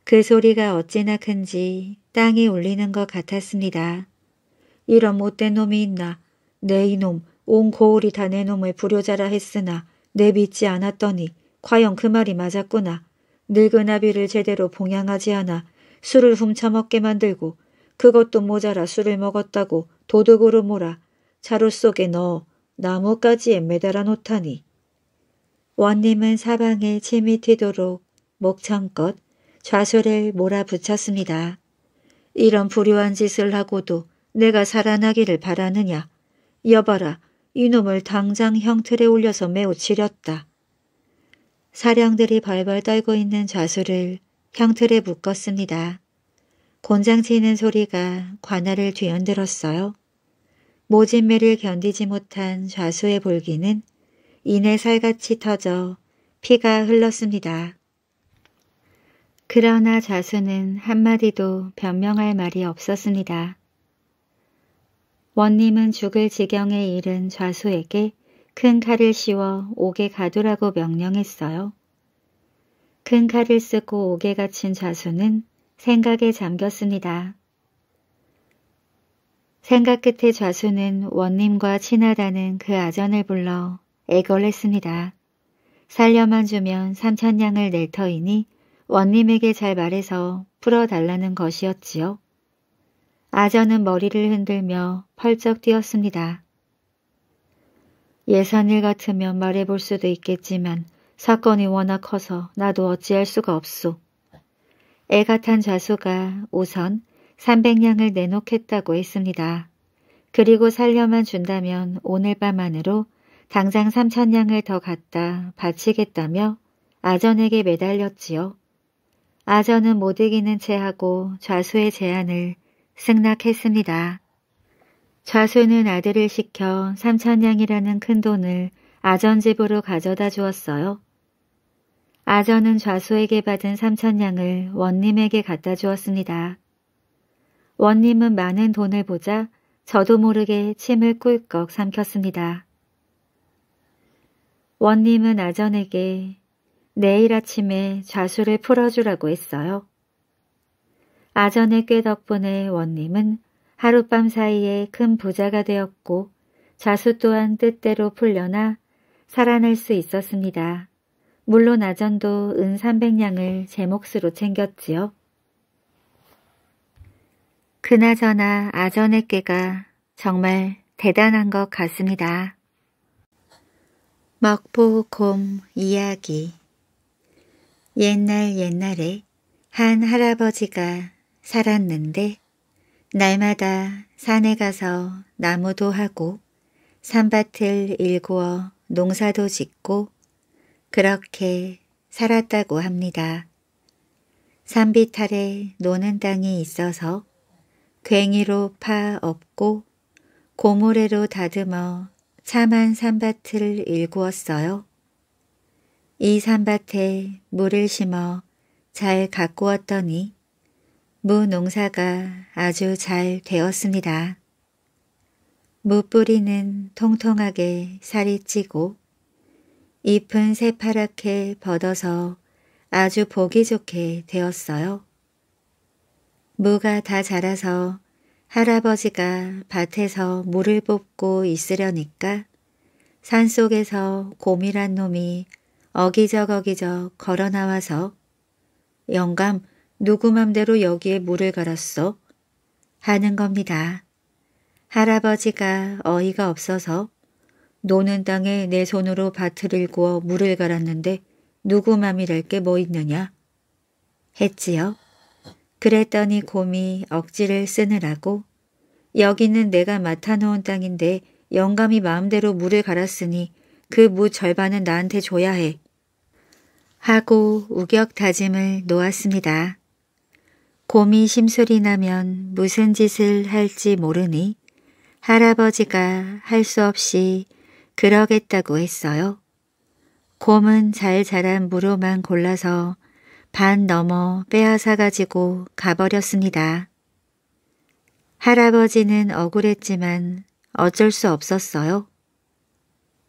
그 소리가 어찌나 큰지 땅이 울리는 것 같았습니다. 이런 못된 놈이 있나. 내 이놈 온 고을이 다 내 놈을 부려자라 했으나 내 믿지 않았더니 과연 그 말이 맞았구나. 늙은 아비를 제대로 봉양하지 않아 술을 훔쳐먹게 만들고 그것도 모자라 술을 먹었다고 도둑으로 몰아 자루 속에 넣어 나뭇가지에 매달아 놓다니 원님은 사방에 침이 튀도록 목청껏 좌소를 몰아붙였습니다. 이런 불효한 짓을 하고도 내가 살아나기를 바라느냐. 여봐라, 이놈을 당장 형틀에 올려서 매우 지렸다. 사령들이 벌벌 떨고 있는 좌수를 형틀에 묶었습니다. 곤장치는 소리가 관아를 뒤흔들었어요. 모진매를 견디지 못한 좌수의 볼기는 이내 살같이 터져 피가 흘렀습니다. 그러나 자수는 한마디도 변명할 말이 없었습니다. 원님은 죽을 지경에 이른 좌수에게 큰 칼을 씌워 옥에 가두라고 명령했어요. 큰 칼을 쓰고 옥에 갇힌 좌수는 생각에 잠겼습니다. 생각 끝에 좌수는 원님과 친하다는 그 아전을 불러 애걸했습니다. 살려만 주면 삼천냥을 낼 터이니 원님에게 잘 말해서 풀어달라는 것이었지요. 아저는 머리를 흔들며 펄쩍 뛰었습니다. 예산일 같으면 말해볼 수도 있겠지만 사건이 워낙 커서 나도 어찌할 수가 없소. 애가 탄 좌수가 우선 300냥을 내놓겠다고 했습니다. 그리고 살려만 준다면 오늘 밤 안으로 당장 삼천냥을 더 갖다 바치겠다며 아전에게 매달렸지요. 아전은 못 이기는 채하고 좌수의 제안을 승낙했습니다. 좌수는 아들을 시켜 삼천냥이라는 큰 돈을 아전 집으로 가져다 주었어요. 아전은 좌수에게 받은 삼천냥을 원님에게 갖다 주었습니다. 원님은 많은 돈을 보자 저도 모르게 침을 꿀꺽 삼켰습니다. 원님은 아전에게 내일 아침에 좌수를 풀어주라고 했어요. 아전의 꾀 덕분에 원님은 하룻밤 사이에 큰 부자가 되었고 좌수 또한 뜻대로 풀려나 살아날 수 있었습니다. 물론 아전도 은 300냥을 제 몫으로 챙겼지요. 그나저나 아전의 꾀가 정말 대단한 것 같습니다. 먹보곰 이야기 옛날 옛날에 한 할아버지가 살았는데 날마다 산에 가서 나무도 하고 산밭을 일구어 농사도 짓고 그렇게 살았다고 합니다. 산비탈에 노는 땅이 있어서 괭이로 파없고 고모래로 다듬어 참한 산밭을 일구었어요. 이 산밭에 물을 심어 잘 가꾸었더니 무 농사가 아주 잘 되었습니다. 무 뿌리는 통통하게 살이 찌고 잎은 새파랗게 벗어서 아주 보기 좋게 되었어요. 무가 다 자라서 할아버지가 밭에서 물을 뽑고 있으려니까 산속에서 곰이란 놈이 어기적 어기적 걸어 나와서 영감 누구 맘대로 여기에 물을 갈았어? 하는 겁니다. 할아버지가 어이가 없어서 노는 땅에 내 손으로 밭을 일구어 물을 갈았는데 누구 맘이랄 게 뭐 있느냐? 했지요. 그랬더니 곰이 억지를 쓰느라고 여기는 내가 맡아놓은 땅인데 영감이 마음대로 물을 갈았으니 그 무 절반은 나한테 줘야 해. 하고 우격 다짐을 놓았습니다. 곰이 심술이 나면 무슨 짓을 할지 모르니 할아버지가 할 수 없이 그러겠다고 했어요. 곰은 잘 자란 무로만 골라서 반 넘어 빼앗아 가지고 가버렸습니다. 할아버지는 억울했지만 어쩔 수 없었어요.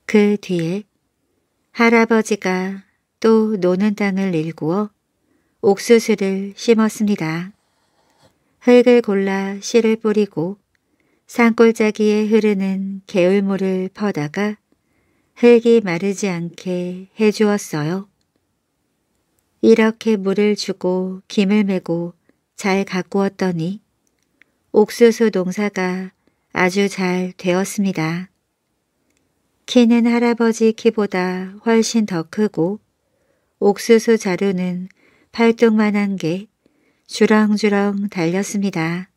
그 뒤에 할아버지가 또 노는 땅을 일구어 옥수수를 심었습니다. 흙을 골라 씨를 뿌리고 산골짜기에 흐르는 개울물을 퍼다가 흙이 마르지 않게 해주었어요. 이렇게 물을 주고 김을 메고 잘 가꾸었더니 옥수수 농사가 아주 잘 되었습니다. 키는 할아버지 키보다 훨씬 더 크고 옥수수 자루는 팔뚝만한 게 주렁주렁 달렸습니다.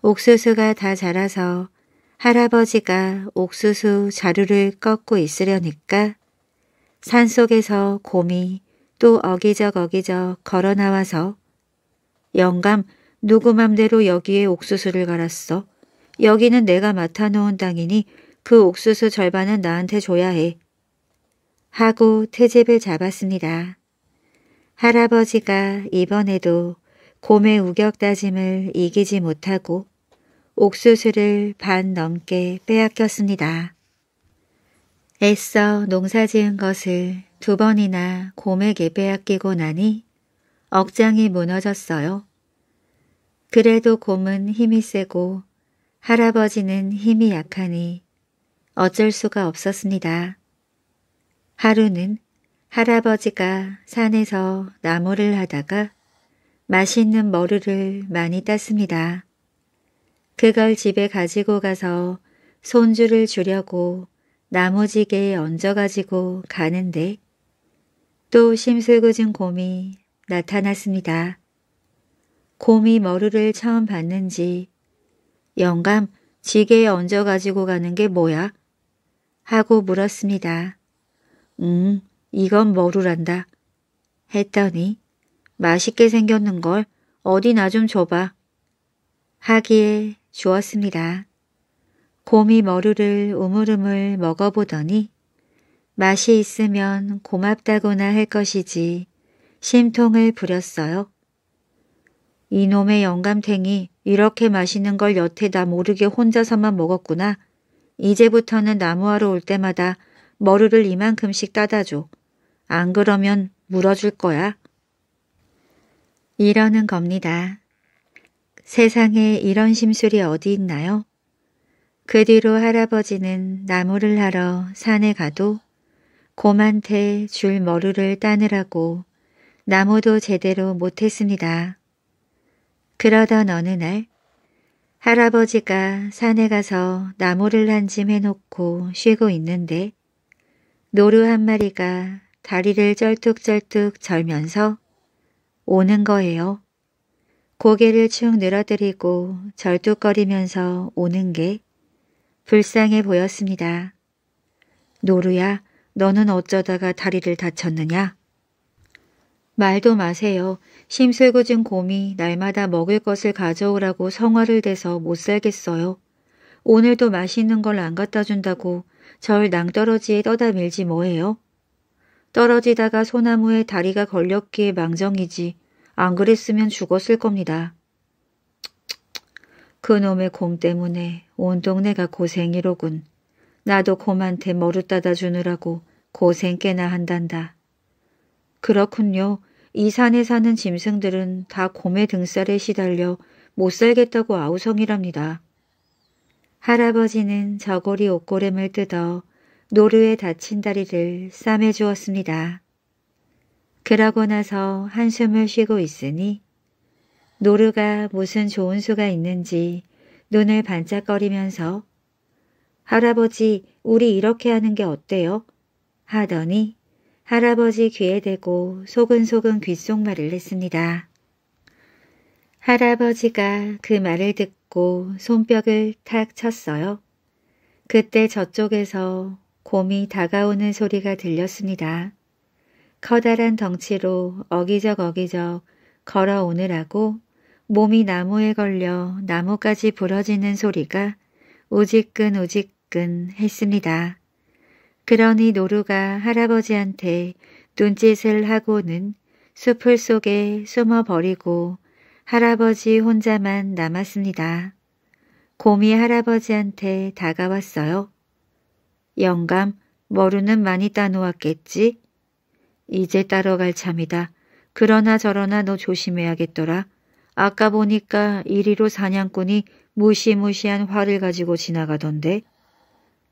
옥수수가 다 자라서 할아버지가 옥수수 자루를 꺾고 있으려니까 산속에서 곰이 또 어기적 어기적 걸어 나와서 영감 누구 맘대로 여기에 옥수수를 갈았어. 여기는 내가 맡아놓은 땅이니 그 옥수수 절반은 나한테 줘야 해. 하고 태집을 잡았습니다. 할아버지가 이번에도 곰의 우격다짐을 이기지 못하고 옥수수를 반 넘게 빼앗겼습니다. 애써 농사지은 것을 두 번이나 곰에게 빼앗기고 나니 억장이 무너졌어요. 그래도 곰은 힘이 세고 할아버지는 힘이 약하니 어쩔 수가 없었습니다. 하루는 할아버지가 산에서 나무를 하다가 맛있는 머루를 많이 땄습니다. 그걸 집에 가지고 가서 손주를 주려고 나무지게에 얹어가지고 가는데 또 심술궂은 곰이 나타났습니다. 곰이 머루를 처음 봤는지 영감 지게에 얹어 가지고 가는 게 뭐야? 하고 물었습니다. 음, 이건 머루란다. 했더니 맛있게 생겼는걸 어디 나 좀 줘봐. 하기에 주었습니다. 곰이 머루를 우물우물 먹어보더니 맛이 있으면 고맙다고나 할 것이지 심통을 부렸어요. 이놈의 영감탱이 이렇게 맛있는 걸 여태 나 모르게 혼자서만 먹었구나. 이제부터는 나무하러 올 때마다 머루를 이만큼씩 따다줘. 안 그러면 물어줄 거야. 이러는 겁니다. 세상에 이런 심술이 어디 있나요? 그 뒤로 할아버지는 나무를 하러 산에 가도 곰한테 줄 머루를 따느라고 나무도 제대로 못했습니다. 그러던 어느 날 할아버지가 산에 가서 나무를 한 짐 해놓고 쉬고 있는데 노루 한 마리가 다리를 쩔뚝쩔뚝 절면서 오는 거예요. 고개를 축 늘어뜨리고 절뚝거리면서 오는 게 불쌍해 보였습니다. 노루야, 너는 어쩌다가 다리를 다쳤느냐? 말도 마세요. 심술궂은 곰이 날마다 먹을 것을 가져오라고 성화를 대서 못 살겠어요. 오늘도 맛있는 걸 안 갖다 준다고 절 낭떠러지에 떠다 밀지 뭐예요? 떨어지다가 소나무에 다리가 걸렸기에 망정이지 안 그랬으면 죽었을 겁니다. 그놈의 곰 때문에 온 동네가 고생이로군. 나도 곰한테 머루 따다 주느라고 고생 꽤나 한단다. 그렇군요. 이 산에 사는 짐승들은 다 곰의 등살에 시달려 못 살겠다고 아우성이랍니다. 할아버지는 저고리 옷고름을 뜯어 노루에 다친 다리를 싸매 주었습니다. 그러고 나서 한숨을 쉬고 있으니 노루가 무슨 좋은 수가 있는지 눈을 반짝거리면서 할아버지, 우리 이렇게 하는 게 어때요? 하더니 할아버지 귀에 대고 소근소근 귓속말을 했습니다. 할아버지가 그 말을 듣고 손뼉을 탁 쳤어요. 그때 저쪽에서 곰이 다가오는 소리가 들렸습니다. 커다란 덩치로 어기적 어기적 걸어오느라고 몸이 나무에 걸려 나뭇가지 부러지는 소리가 우직근우직끈 접근했습니다. 그러니 노루가 할아버지한테 눈짓을 하고는 숲을 속에 숨어버리고 할아버지 혼자만 남았습니다. 곰이 할아버지한테 다가왔어요. 영감, 머루는 많이 따놓았겠지? 이제 따라갈 참이다. 그러나 저러나 너 조심해야겠더라. 아까 보니까 이리로 사냥꾼이 무시무시한 활을 가지고 지나가던데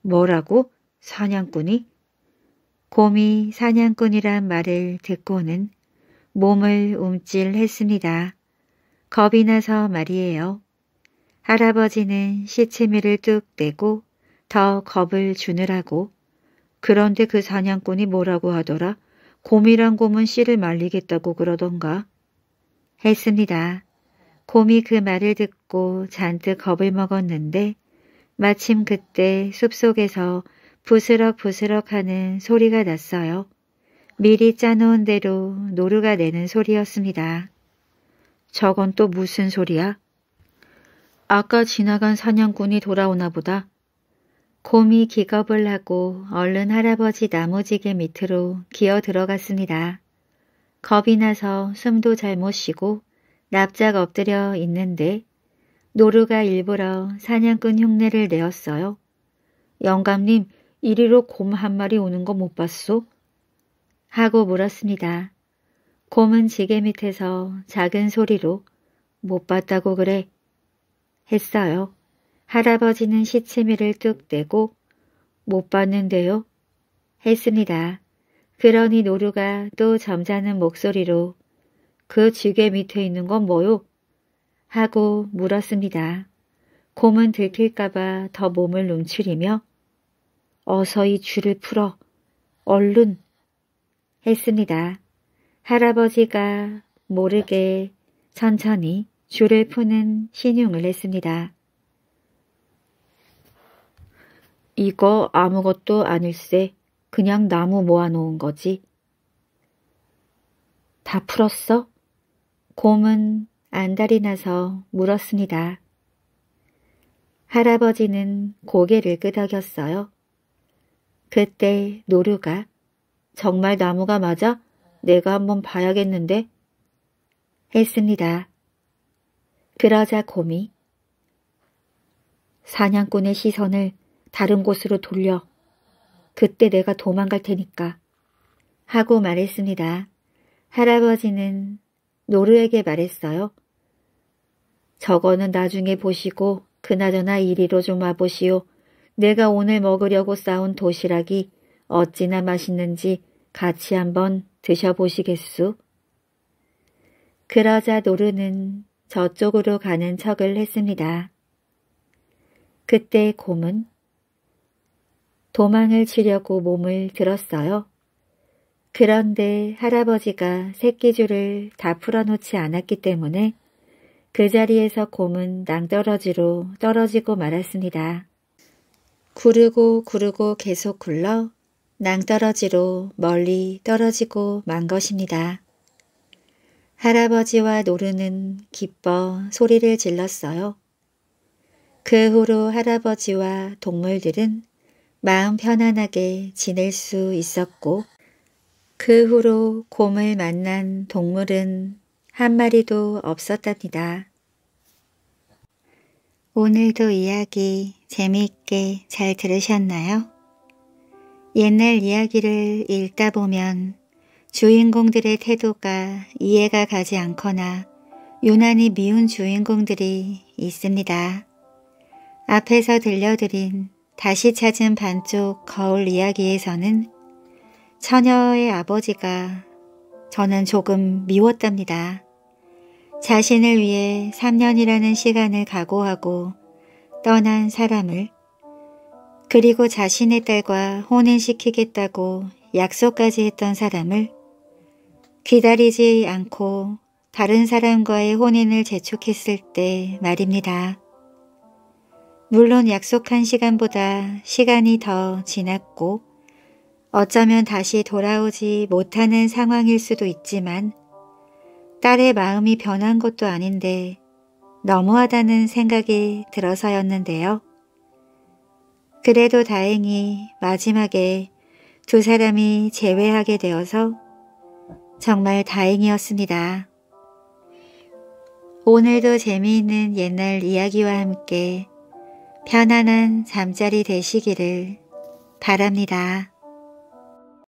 뭐라고? 사냥꾼이? 곰이 사냥꾼이란 말을 듣고는 몸을 움찔했습니다. 겁이 나서 말이에요. 할아버지는 시치미를 뚝 내고 더 겁을 주느라고 그런데 그 사냥꾼이 뭐라고 하더라? 곰이란 곰은 씨를 말리겠다고 그러던가 했습니다. 곰이 그 말을 듣고 잔뜩 겁을 먹었는데 마침 그때 숲속에서 부스럭부스럭 하는 소리가 났어요. 미리 짜놓은 대로 노루가 내는 소리였습니다. 저건 또 무슨 소리야? 아까 지나간 사냥꾼이 돌아오나 보다. 곰이 기겁을 하고 얼른 할아버지 나무지게 밑으로 기어 들어갔습니다. 겁이 나서 숨도 잘 못 쉬고 납작 엎드려 있는데 노루가 일부러 사냥꾼 흉내를 내었어요. 영감님, 이리로 곰 한 마리 오는 거 못 봤소? 하고 물었습니다. 곰은 지게 밑에서 작은 소리로 못 봤다고 그래 했어요. 할아버지는 시치미를 뚝 떼고 못 봤는데요 했습니다. 그러니 노루가 또 점잖은 목소리로 그 지게 밑에 있는 건 뭐요? 하고 물었습니다. 곰은 들킬까봐 더 몸을 움츠리며 어서 이 줄을 풀어 얼른 했습니다. 할아버지가 모르게 천천히 줄을 푸는 신용을 했습니다. 이거 아무것도 아닐세. 그냥 나무 모아놓은 거지. 다 풀었어? 곰은 안달이 나서 물었습니다. 할아버지는 고개를 끄덕였어요. 그때 노루가 정말 나무가 맞아? 내가 한번 봐야겠는데? 했습니다. 그러자 곰이 사냥꾼의 시선을 다른 곳으로 돌려 그때 내가 도망갈 테니까 하고 말했습니다. 할아버지는 노루에게 말했어요. 저거는 나중에 보시고 그나저나 이리로 좀 와보시오. 내가 오늘 먹으려고 싸온 도시락이 어찌나 맛있는지 같이 한번 드셔보시겠소 그러자 노르는 저쪽으로 가는 척을 했습니다. 그때 곰은 도망을 치려고 몸을 들었어요. 그런데 할아버지가 새끼줄을 다 풀어놓지 않았기 때문에 그 자리에서 곰은 낭떠러지로 떨어지고 말았습니다. 구르고 구르고 계속 굴러 낭떠러지로 멀리 떨어지고 만 것입니다. 할아버지와 노르는 기뻐 소리를 질렀어요. 그 후로 할아버지와 동물들은 마음 편안하게 지낼 수 있었고 그 후로 곰을 만난 동물은 한 마리도 없었답니다. 오늘도 이야기 재미있게 잘 들으셨나요? 옛날 이야기를 읽다 보면 주인공들의 태도가 이해가 가지 않거나 유난히 미운 주인공들이 있습니다. 앞에서 들려드린 다시 찾은 반쪽 거울 이야기에서는 처녀의 아버지가 저는 조금 미웠답니다. 자신을 위해 3년이라는 시간을 각오하고 떠난 사람을 그리고 자신의 딸과 혼인시키겠다고 약속까지 했던 사람을 기다리지 않고 다른 사람과의 혼인을 재촉했을 때 말입니다. 물론 약속한 시간보다 시간이 더 지났고 어쩌면 다시 돌아오지 못하는 상황일 수도 있지만 딸의 마음이 변한 것도 아닌데 너무하다는 생각이 들어서였는데요. 그래도 다행히 마지막에 두 사람이 재회하게 되어서 정말 다행이었습니다. 오늘도 재미있는 옛날 이야기와 함께 편안한 잠자리 되시기를 바랍니다.